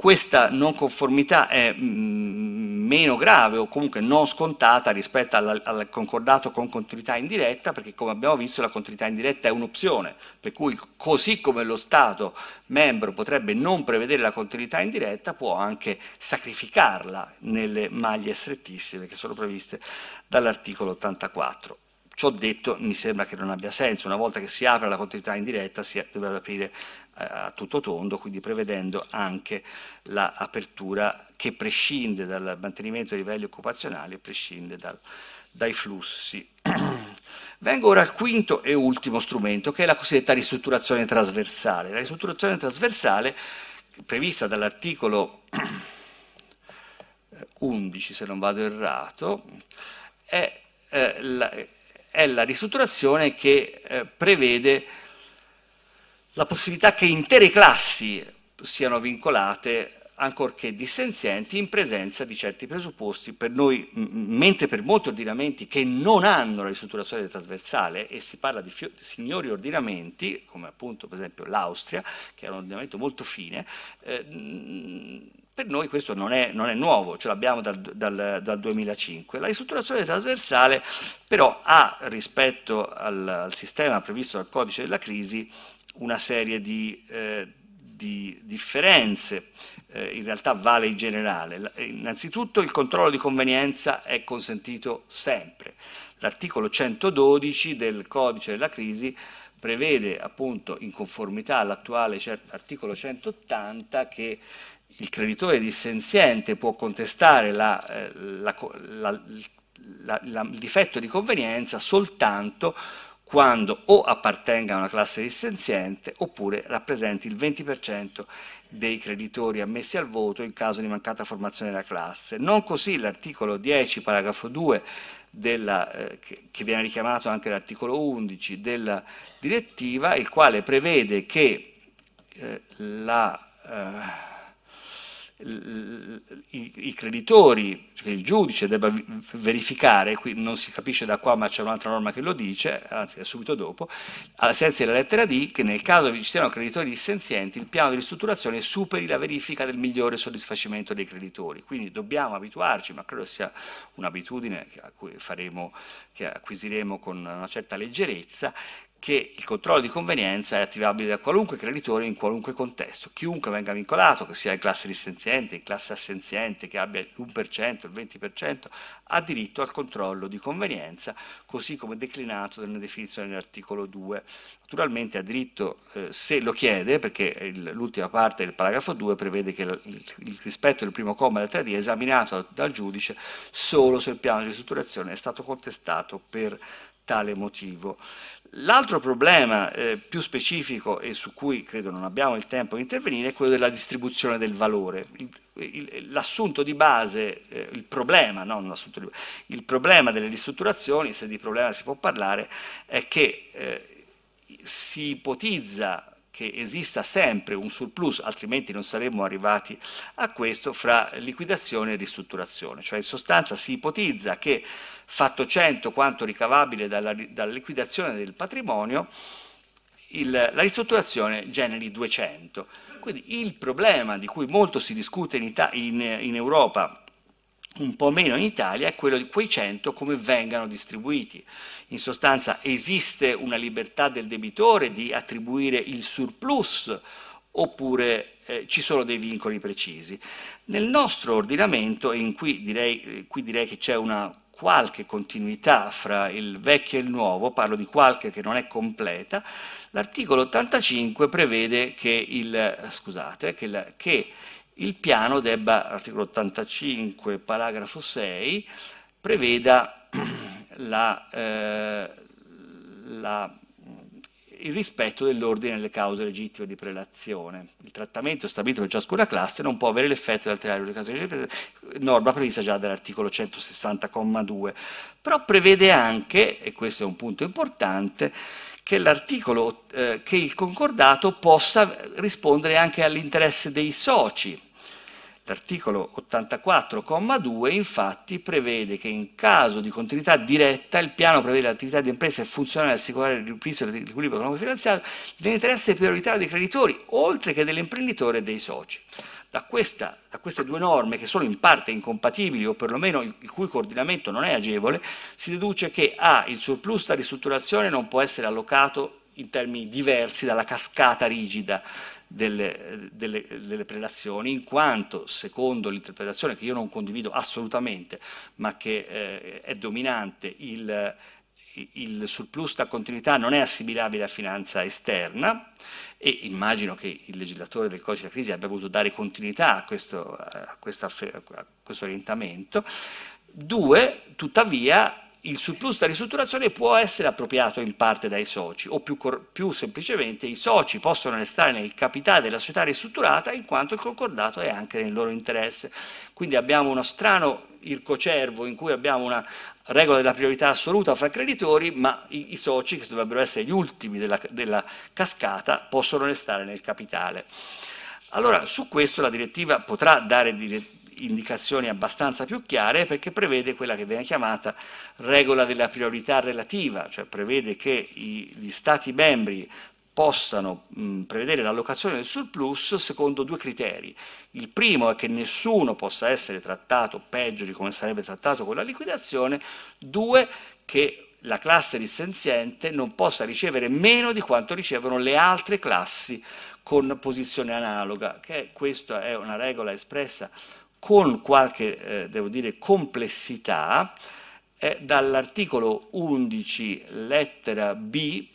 questa non conformità è mm, meno grave o comunque non scontata rispetto al, al concordato con continuità indiretta, perché come abbiamo visto la continuità indiretta è un'opzione, per cui così come lo Stato membro potrebbe non prevedere la continuità indiretta, può anche sacrificarla nelle maglie strettissime che sono previste dall'articolo 84. Ciò detto mi sembra che non abbia senso, una volta che si apre la continuità indiretta si dovrebbe aprire eh, a tutto tondo, quindi prevedendo anche l'apertura che prescinde dal mantenimento dei livelli occupazionali e prescinde dal, dai flussi. Vengo ora al quinto e ultimo strumento, che è la cosiddetta ristrutturazione trasversale. La ristrutturazione trasversale, prevista dall'articolo 11, se non vado errato, è, eh, la, è la ristrutturazione che eh, prevede la possibilità che intere classi siano vincolate ancorché dissenzienti, in presenza di certi presupposti, per noi, mentre per molti ordinamenti che non hanno la ristrutturazione trasversale, e si parla di signori ordinamenti, come appunto per esempio l'Austria, che è un ordinamento molto fine, eh, per noi questo non è, non è nuovo, ce l'abbiamo dal, dal, dal, 2005. La ristrutturazione trasversale però ha rispetto al, al, sistema previsto dal codice della crisi una serie di, eh, di differenze, eh, in realtà vale in generale. Innanzitutto il controllo di convenienza è consentito sempre. L'articolo 112 del codice della crisi prevede appunto in conformità all'attuale articolo 180 che il creditore dissenziente può contestare la, eh, la, la, il difetto di convenienza soltanto quando o appartenga a una classe dissenziente oppure rappresenti il 20% dei creditori ammessi al voto in caso di mancata formazione della classe. Non così l'articolo 10, paragrafo 2, della, eh, che viene richiamato anche l'articolo 11 della direttiva, il quale prevede che eh, la... Eh, i, creditori, che cioè il giudice debba verificare, qui non si capisce da qua ma c'è un'altra norma che lo dice, anzi è subito dopo, alla sensi della lettera D, che nel caso vi siano creditori dissenzienti, il piano di ristrutturazione superi la verifica del migliore soddisfacimento dei creditori. Quindi dobbiamo abituarci, ma credo sia un'abitudine a cui faremo, che acquisiremo con una certa leggerezza, che il controllo di convenienza è attivabile da qualunque creditore in qualunque contesto, chiunque venga vincolato, che sia in classe dissenziente, in classe assenziente, che abbia l'1%, il 20%, ha diritto al controllo di convenienza, così come declinato nella definizione dell'articolo 2. Naturalmente ha diritto, eh, se lo chiede, perché l'ultima parte del paragrafo 2 prevede che il, il rispetto del primo comma della 3D è esaminato dal giudice solo se il piano di ristrutturazione è stato contestato per tale motivo. L'altro problema eh, più specifico e su cui credo non abbiamo il tempo di intervenire è quello della distribuzione del valore. L'assunto di base, eh, il problema, non l'assunto di base, il problema delle ristrutturazioni, se di problema si può parlare, è che eh, si ipotizza che esista sempre un surplus, altrimenti non saremmo arrivati a questo, fra liquidazione e ristrutturazione. Cioè in sostanza si ipotizza che fatto 100 quanto ricavabile dalla, dalla liquidazione del patrimonio, il, la ristrutturazione generi 200. Quindi il problema di cui molto si discute in, Ita in, in Europa un po' meno in Italia è quello di quei 100 come vengano distribuiti. In sostanza esiste una libertà del debitore di attribuire il surplus oppure eh, ci sono dei vincoli precisi. Nel nostro ordinamento, e qui direi, eh, qui direi che c'è una qualche continuità fra il vecchio e il nuovo, parlo di qualche che non è completa, l'articolo 85 prevede che il, scusate, che la, che il piano debba, articolo 85, paragrafo 6, preveda la, eh, la il rispetto dell'ordine delle cause legittime di prelazione. Il trattamento stabilito per ciascuna classe non può avere l'effetto di alterare le cause legittime, norma prevista già dall'articolo 160,2, però prevede anche, e questo è un punto importante, che, eh, che il concordato possa rispondere anche all'interesse dei soci L'articolo 84,2 infatti prevede che in caso di continuità diretta il piano prevede l'attività di impresa e funzionale ad assicurare il ripristino dell'equilibrio economico-finanziario nell'interesse prioritario dei creditori, oltre che dell'imprenditore e dei soci. Da, questa, da, queste due norme, che sono in parte incompatibili o perlomeno il, il cui coordinamento non è agevole, si deduce che A. Il surplus da ristrutturazione non può essere allocato in termini diversi dalla cascata rigida delle, delle, delle prelazioni, in quanto, secondo l'interpretazione che io non condivido assolutamente, ma che eh, è dominante, il, il surplus da continuità non è assimilabile a finanza esterna e immagino che il legislatore del codice della crisi abbia voluto dare continuità a questo, a questo, a questo orientamento. Due, tuttavia, il surplus da ristrutturazione può essere appropriato in parte dai soci o più, più, semplicemente i soci possono restare nel capitale della società ristrutturata in quanto il concordato è anche nel loro interesse. Quindi abbiamo uno strano ircocervo in cui abbiamo una regola della priorità assoluta fra creditori, ma i, i soci, che dovrebbero essere gli ultimi della, della cascata, possono restare nel capitale. Allora, su questo la direttiva potrà dare dire, indicazioni abbastanza più chiare perché prevede quella che viene chiamata regola della priorità relativa, cioè prevede che i, gli Stati membri possano mh, prevedere l'allocazione del surplus secondo due criteri. Il primo è che nessuno possa essere trattato peggio di come sarebbe trattato con la liquidazione, due che la classe dissenziente non possa ricevere meno di quanto ricevono le altre classi con posizione analoga, che questa è una regola espressa con qualche, eh, devo dire, complessità eh, dall'articolo 11 lettera B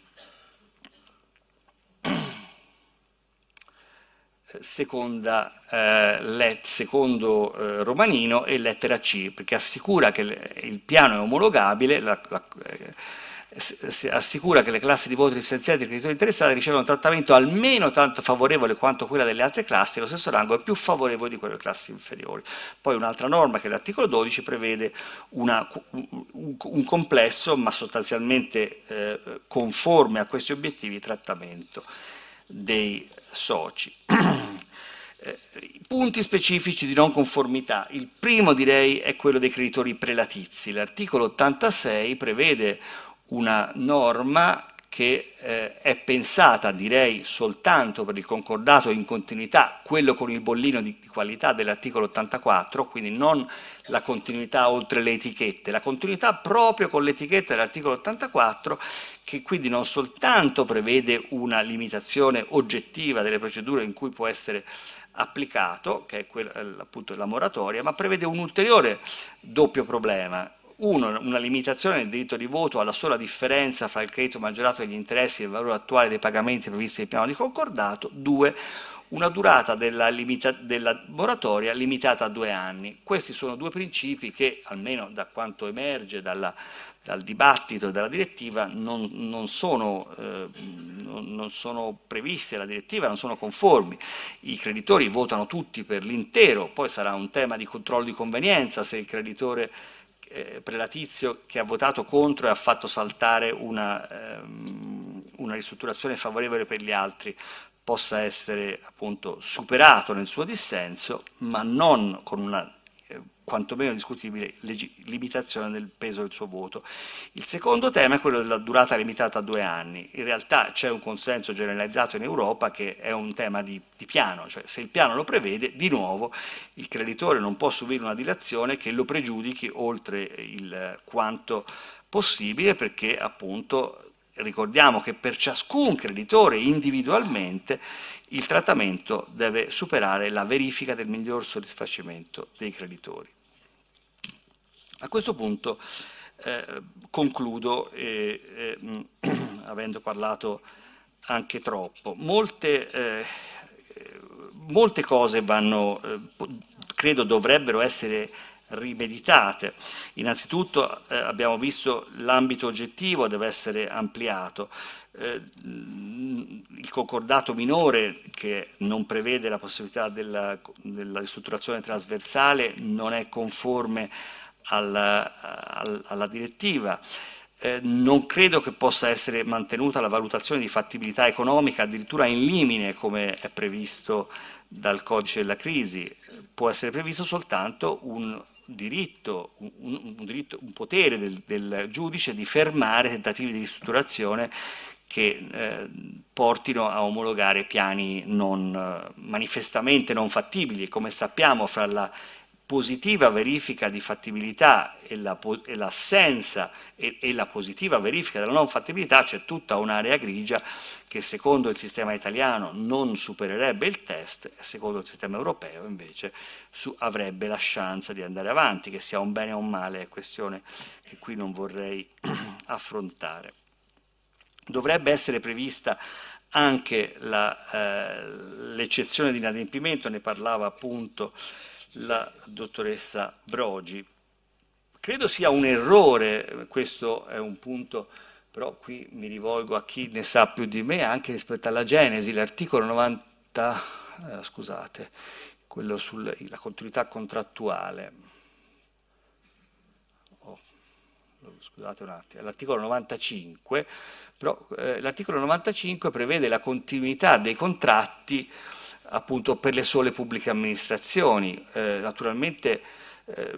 eh, seconda, eh, let, secondo eh, Romanino e lettera C, perché assicura che il piano è omologabile, la, la, eh, assicura che le classi di voti licenziati dei creditori interessati ricevono un trattamento almeno tanto favorevole quanto quella delle altre classi lo stesso rango è più favorevole di quelle classi inferiori. Poi un'altra norma che è l'articolo 12 prevede una, un, un, complesso ma sostanzialmente eh, conforme a questi obiettivi trattamento dei soci. eh, punti specifici di non conformità. Il primo direi è quello dei creditori prelatizi. L'articolo 86 prevede una norma che eh, è pensata, direi, soltanto per il concordato in continuità, quello con il bollino di, di qualità dell'articolo 84, quindi non la continuità oltre le etichette, la continuità proprio con l'etichetta dell'articolo 84, che quindi non soltanto prevede una limitazione oggettiva delle procedure in cui può essere applicato, che è quella, eh, appunto la moratoria, ma prevede un ulteriore doppio problema, uno, una limitazione del diritto di voto alla sola differenza fra il credito maggiorato degli interessi e il valore attuale dei pagamenti previsti nel piano di concordato, due, una durata della, limita- della, moratoria limitata a due anni. Questi sono due principi che, almeno da quanto emerge dalla, dal dibattito e dalla direttiva, non, non, sono, eh, non, sono, previsti dalla direttiva, non sono conformi. I creditori votano tutti per l'intero, poi sarà un tema di controllo di convenienza se il creditore eh, prelatizio che ha votato contro e ha fatto saltare una, ehm, una ristrutturazione favorevole per gli altri possa essere appunto superato nel suo dissenso, ma non con una quantomeno discutibile limitazione del peso del suo voto. Il secondo tema è quello della durata limitata a due anni. In realtà c'è un consenso generalizzato in Europa che è un tema di, di, piano, cioè se il piano lo prevede, di nuovo il creditore non può subire una dilazione che lo pregiudichi oltre il quanto possibile perché appunto ricordiamo che per ciascun creditore individualmente il trattamento deve superare la verifica del miglior soddisfacimento dei creditori. A questo punto eh, concludo, eh, eh, avendo parlato anche troppo. Molte, eh, molte cose vanno, eh, credo dovrebbero essere rimeditate. Innanzitutto eh, abbiamo visto l'ambito oggettivo deve essere ampliato eh, il concordato minore che non prevede la possibilità della, della ristrutturazione trasversale non è conforme alla, alla direttiva. Eh, non credo che possa essere mantenuta la valutazione di fattibilità economica addirittura in limine come è previsto dal codice della crisi, può essere previsto soltanto un diritto, un, un, diritto, un potere del, del giudice di fermare tentativi di ristrutturazione che eh, portino a omologare piani non, eh, manifestamente non fattibili. Come sappiamo, fra la positiva verifica di fattibilità e, la, e l'assenza e, e, la positiva verifica della non fattibilità c'è tutta un'area grigia che secondo il sistema italiano non supererebbe il test, secondo il sistema europeo invece su, avrebbe la chance di andare avanti, che sia un bene o un male è questione che qui non vorrei affrontare. Dovrebbe essere prevista anche eh, l'eccezione eh, di inadempimento, ne parlava appunto la dottoressa Brogi. Credo sia un errore, questo è un punto, però qui mi rivolgo a chi ne sa più di me, anche rispetto alla Genesi, l'articolo 90, eh, scusate, quello sulla continuità contrattuale. Oh, scusate un attimo, l'articolo 95 però eh, l'articolo 95 prevede la continuità dei contratti appunto per le sole pubbliche amministrazioni. Eh, naturalmente eh,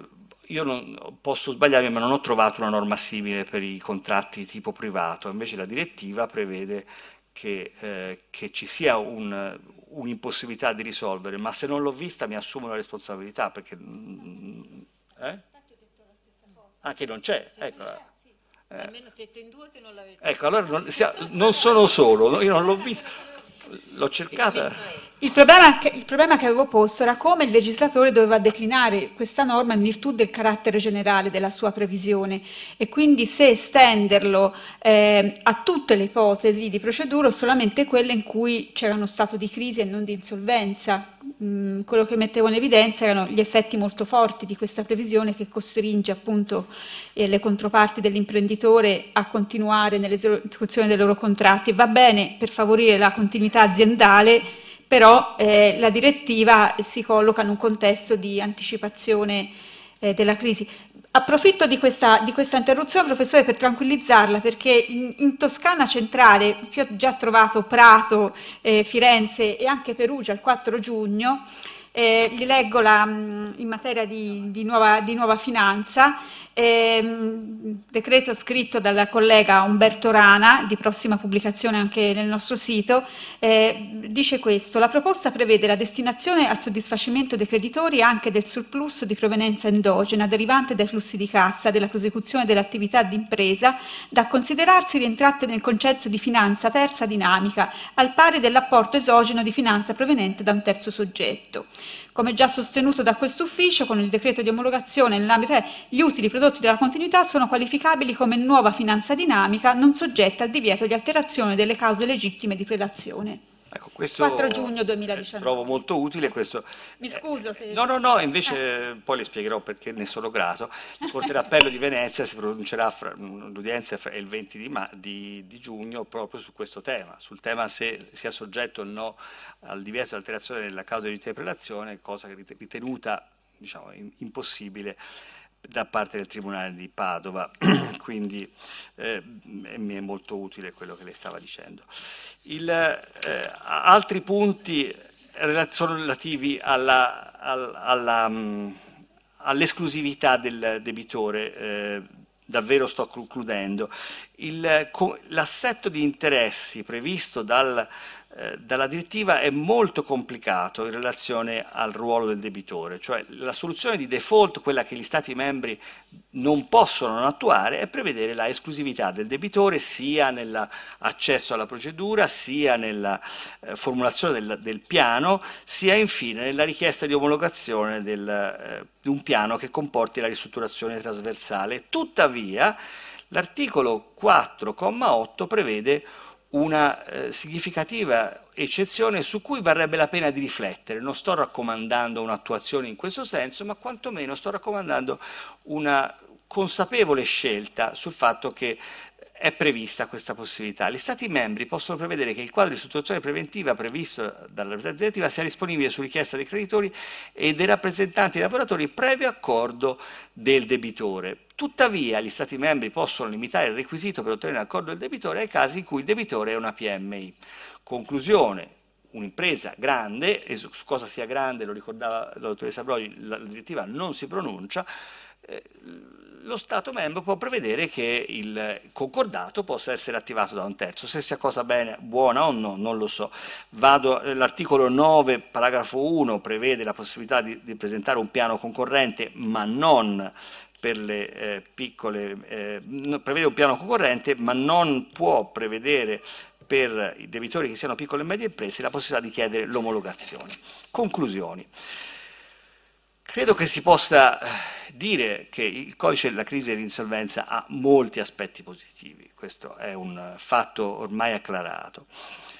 io non, posso sbagliarmi ma non ho trovato una norma simile per i contratti di tipo privato, invece la direttiva prevede che, eh, che ci sia un, un'impossibilità di risolvere, ma se non l'ho vista mi assumo la responsabilità perché... Mm, mm, eh? Anche ah, non c'è, ecco. Eh. Certo. Almeno siete in due che non l'avete. Ecco, allora non, sia, non sono solo, io non l'ho vista, l'ho cercata. Il problema, che, il problema, che, avevo posto era come il legislatore doveva declinare questa norma in virtù del carattere generale della sua previsione e quindi se estenderlo eh, a tutte le ipotesi di procedura o solamente quelle in cui c'era uno stato di crisi e non di insolvenza. Mm, quello che mettevo in evidenza erano gli effetti molto forti di questa previsione che costringe appunto eh, le controparti dell'imprenditore a continuare nell'esecuzione dei loro contratti. Va bene per favorire la continuità aziendale però eh, la direttiva si colloca in un contesto di anticipazione eh, della crisi. Approfitto di questa, di questa, interruzione, professore, per tranquillizzarla, perché in, in Toscana centrale, più ho già trovato Prato, eh, Firenze e anche Perugia il 4 giugno, eh, gli leggo la, mm, in materia di, di, nuova, di nuova, finanza, ehm, decreto scritto dalla collega Umberto Rana, di prossima pubblicazione anche nel nostro sito, eh, dice questo, la proposta prevede la destinazione al soddisfacimento dei creditori anche del surplus di provenienza endogena derivante dai flussi di cassa della prosecuzione dell'attività d'impresa da considerarsi rientrate nel concetto di finanza terza dinamica al pari dell'apporto esogeno di finanza proveniente da un terzo soggetto. Come già sostenuto da questo ufficio, con il decreto di omologazione nell'ambito eh, gli utili prodotti dalla continuità sono qualificabili come nuova finanza dinamica non soggetta al divieto di alterazione delle cause legittime di predazione. Ecco, 4 giugno 2019. Eh, trovo molto utile questo. Mi eh, scuso se... No, no, no, invece eh. poi le spiegherò perché ne sono grato. Il Corte d'Appello di Venezia si pronuncerà fra, mm, l'udienza è il 20 di, di, di, giugno proprio su questo tema, sul tema se sia soggetto o no al divieto di alterazione della causa di interpretazione, cosa ritenuta diciamo, impossibile da parte del Tribunale di Padova, quindi eh, mi è molto utile quello che lei stava dicendo. Il, eh, altri punti sono relativi mm, all'esclusività del debitore, eh, davvero sto concludendo. L'assetto di interessi previsto dal eh, dalla direttiva è molto complicato in relazione al ruolo del debitore, cioè la soluzione di default, quella che gli Stati membri non possono non attuare, è prevedere la esclusività del debitore sia nell'accesso alla procedura, sia nella eh, formulazione del, del, piano, sia infine nella richiesta di omologazione del, eh, di un piano che comporti la ristrutturazione trasversale. Tuttavia l'articolo 4,8 prevede una eh, significativa eccezione su cui varrebbe la pena di riflettere. Non sto raccomandando un'attuazione in questo senso, ma quantomeno sto raccomandando una consapevole scelta sul fatto che è prevista questa possibilità. Gli Stati membri possono prevedere che il quadro di situazione preventiva previsto dalla rappresentativa sia disponibile su richiesta dei creditori e dei rappresentanti dei lavoratori previo accordo del debitore. Tuttavia gli Stati membri possono limitare il requisito per ottenere l'accordo del debitore ai casi in cui il debitore è una PMI. Conclusione, un'impresa grande, e su cosa sia grande lo ricordava la dottoressa Brogli, la direttiva non si pronuncia, eh, lo Stato membro può prevedere che il concordato possa essere attivato da un terzo. Se sia cosa bene, buona o no, non lo so. Eh, l'articolo 9, paragrafo 1, prevede la possibilità di, di presentare un piano concorrente, ma non per le eh, piccole, eh, prevede un piano concorrente, ma non può prevedere per i debitori che siano piccole e medie imprese la possibilità di chiedere l'omologazione. Conclusioni. Credo che si possa eh, dire che il codice della crisi e dell'insolvenza ha molti aspetti positivi, questo è un fatto ormai acclarato,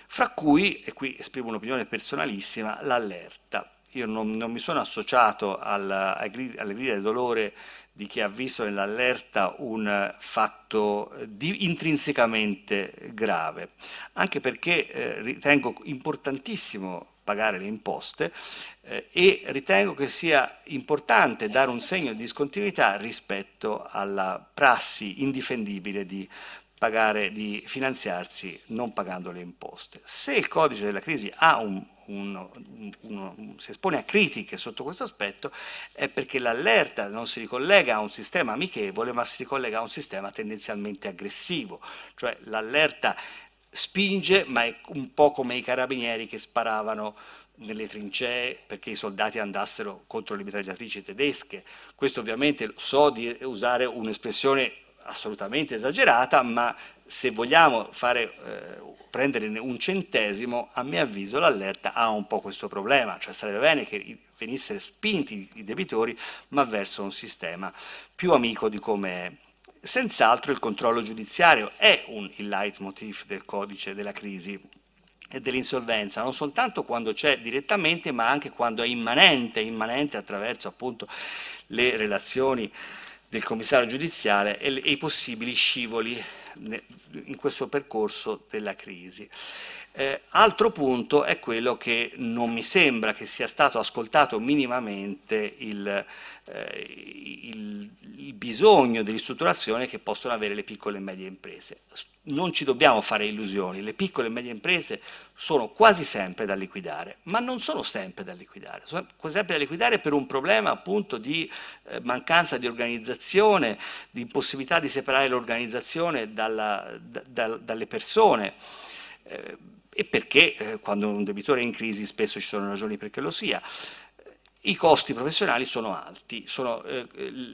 fra cui, e qui esprimo un'opinione personalissima, l'allerta. Io non, non, mi sono associato alla, alle grida del dolore di chi ha visto nell'allerta un fatto eh, di, intrinsecamente grave, anche perché eh, ritengo importantissimo pagare le imposte eh, e ritengo che sia importante dare un segno di discontinuità rispetto alla prassi indifendibile di pagare, di finanziarsi non pagando le imposte. Se il codice della crisi un, un, un, si espone a critiche sotto questo aspetto è perché l'allerta non si ricollega a un sistema amichevole ma si ricollega a un sistema tendenzialmente aggressivo, cioè l'allerta spinge ma è un po' come i carabinieri che sparavano nelle trincee perché i soldati andassero contro le mitragliatrici tedesche. Questo ovviamente so di usare un'espressione assolutamente esagerata, ma se vogliamo fare, eh, prenderne un centesimo, a mio avviso l'allerta ha un po' questo problema, cioè sarebbe bene che venissero spinti i debitori, ma verso un sistema più amico di come è. Senz'altro il controllo giudiziario è un, il leitmotiv del codice della crisi e dell'insolvenza, non soltanto quando c'è direttamente, ma anche quando è immanente, immanente attraverso appunto le relazioni del commissario giudiziale e, i possibili scivoli in questo percorso della crisi. Eh, altro punto è quello che non mi sembra che sia stato ascoltato minimamente il, eh, il, il bisogno di ristrutturazione che possono avere le piccole e medie imprese. Non ci dobbiamo fare illusioni, le piccole e medie imprese sono quasi sempre da liquidare, ma non sono sempre da liquidare, sono quasi sempre da liquidare per un problema appunto di eh, mancanza di organizzazione, di impossibilità di separare l'organizzazione da, da, dalle persone. Eh, e perché eh, quando un debitore è in crisi spesso ci sono ragioni perché lo sia. I costi professionali sono alti, sono, eh,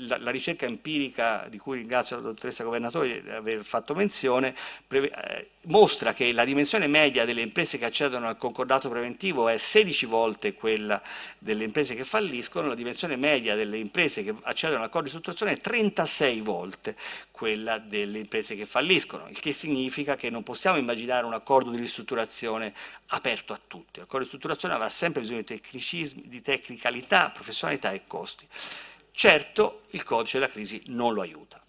la, la, ricerca empirica di cui ringrazio la dottoressa Governatore di aver fatto menzione preve, eh, mostra che la dimensione media delle imprese che accedono al concordato preventivo è 16 volte quella delle imprese che falliscono, la dimensione media delle imprese che accedono all'accordo di sottrazione è 36 volte quella delle imprese che falliscono, il che significa che non possiamo immaginare un accordo di ristrutturazione aperto a tutti. L'accordo di ristrutturazione avrà sempre bisogno di, di tecnicalità, professionalità e costi. Certo, il codice della crisi non lo aiuta.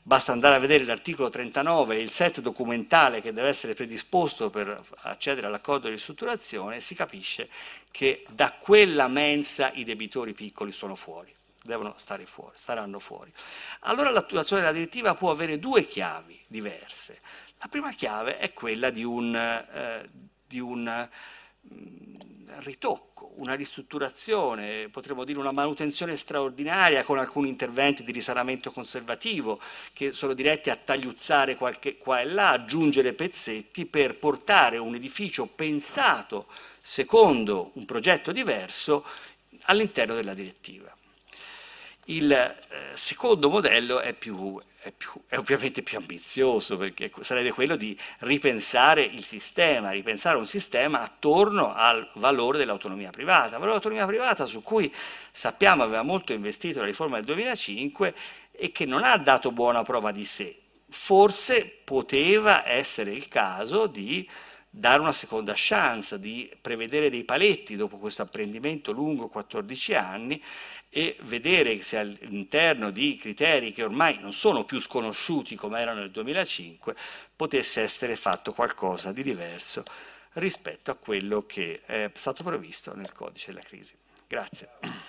Basta andare a vedere l'articolo 39 e il set documentale che deve essere predisposto per accedere all'accordo di ristrutturazione, si capisce che da quella mensa i debitori piccoli sono fuori devono stare fuori, staranno fuori. Allora l'attuazione della direttiva può avere due chiavi diverse. La prima chiave è quella di un, eh, di un mh, mm, ritocco, una ristrutturazione, potremmo dire una manutenzione straordinaria con alcuni interventi di risanamento conservativo che sono diretti a tagliuzzare qualche qua e là, aggiungere pezzetti per portare un edificio pensato secondo un progetto diverso all'interno della direttiva. Il eh, secondo modello è, più, è, più, è ovviamente più ambizioso perché sarebbe quello di ripensare il sistema, ripensare un sistema attorno al valore dell'autonomia privata. Valore dell'autonomia privata su cui sappiamo aveva molto investito la riforma del 2005 e che non ha dato buona prova di sé. Forse poteva essere il caso di dare una seconda chance, di prevedere dei paletti dopo questo apprendimento lungo 14 anni e vedere se all'interno di criteri che ormai non sono più sconosciuti come erano nel 2005 potesse essere fatto qualcosa di diverso rispetto a quello che è stato previsto nel codice della crisi. Grazie.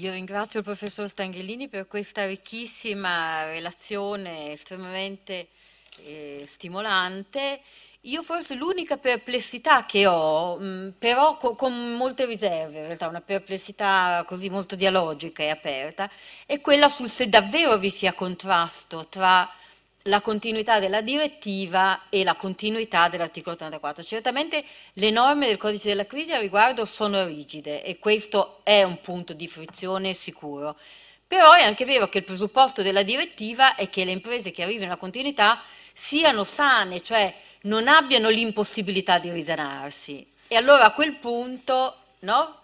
Io ringrazio il professor Stanghellini per questa ricchissima relazione estremamente eh, stimolante. Io forse l'unica perplessità che ho, mh, mm, però co con molte riserve, in realtà una perplessità così molto dialogica e aperta, è quella sul se davvero vi sia contrasto tra la continuità della direttiva e la continuità dell'articolo 34. Certamente le norme del codice della crisi a riguardo sono rigide e questo è un punto di frizione sicuro. Però è anche vero che il presupposto della direttiva è che le imprese che arrivano alla continuità siano sane, cioè non abbiano l'impossibilità di risanarsi. E allora a quel punto, no?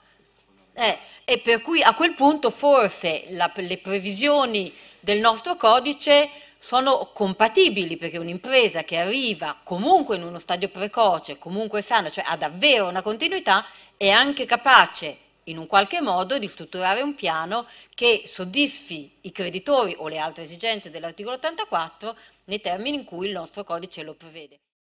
Eh, e per cui a quel punto forse la, le previsioni del nostro codice sono compatibili perché un'impresa che arriva comunque in uno stadio precoce, comunque sano, cioè ha davvero una continuità, è anche capace in un qualche modo di strutturare un piano che soddisfi i creditori o le altre esigenze dell'articolo 84 nei termini in cui il nostro codice lo prevede.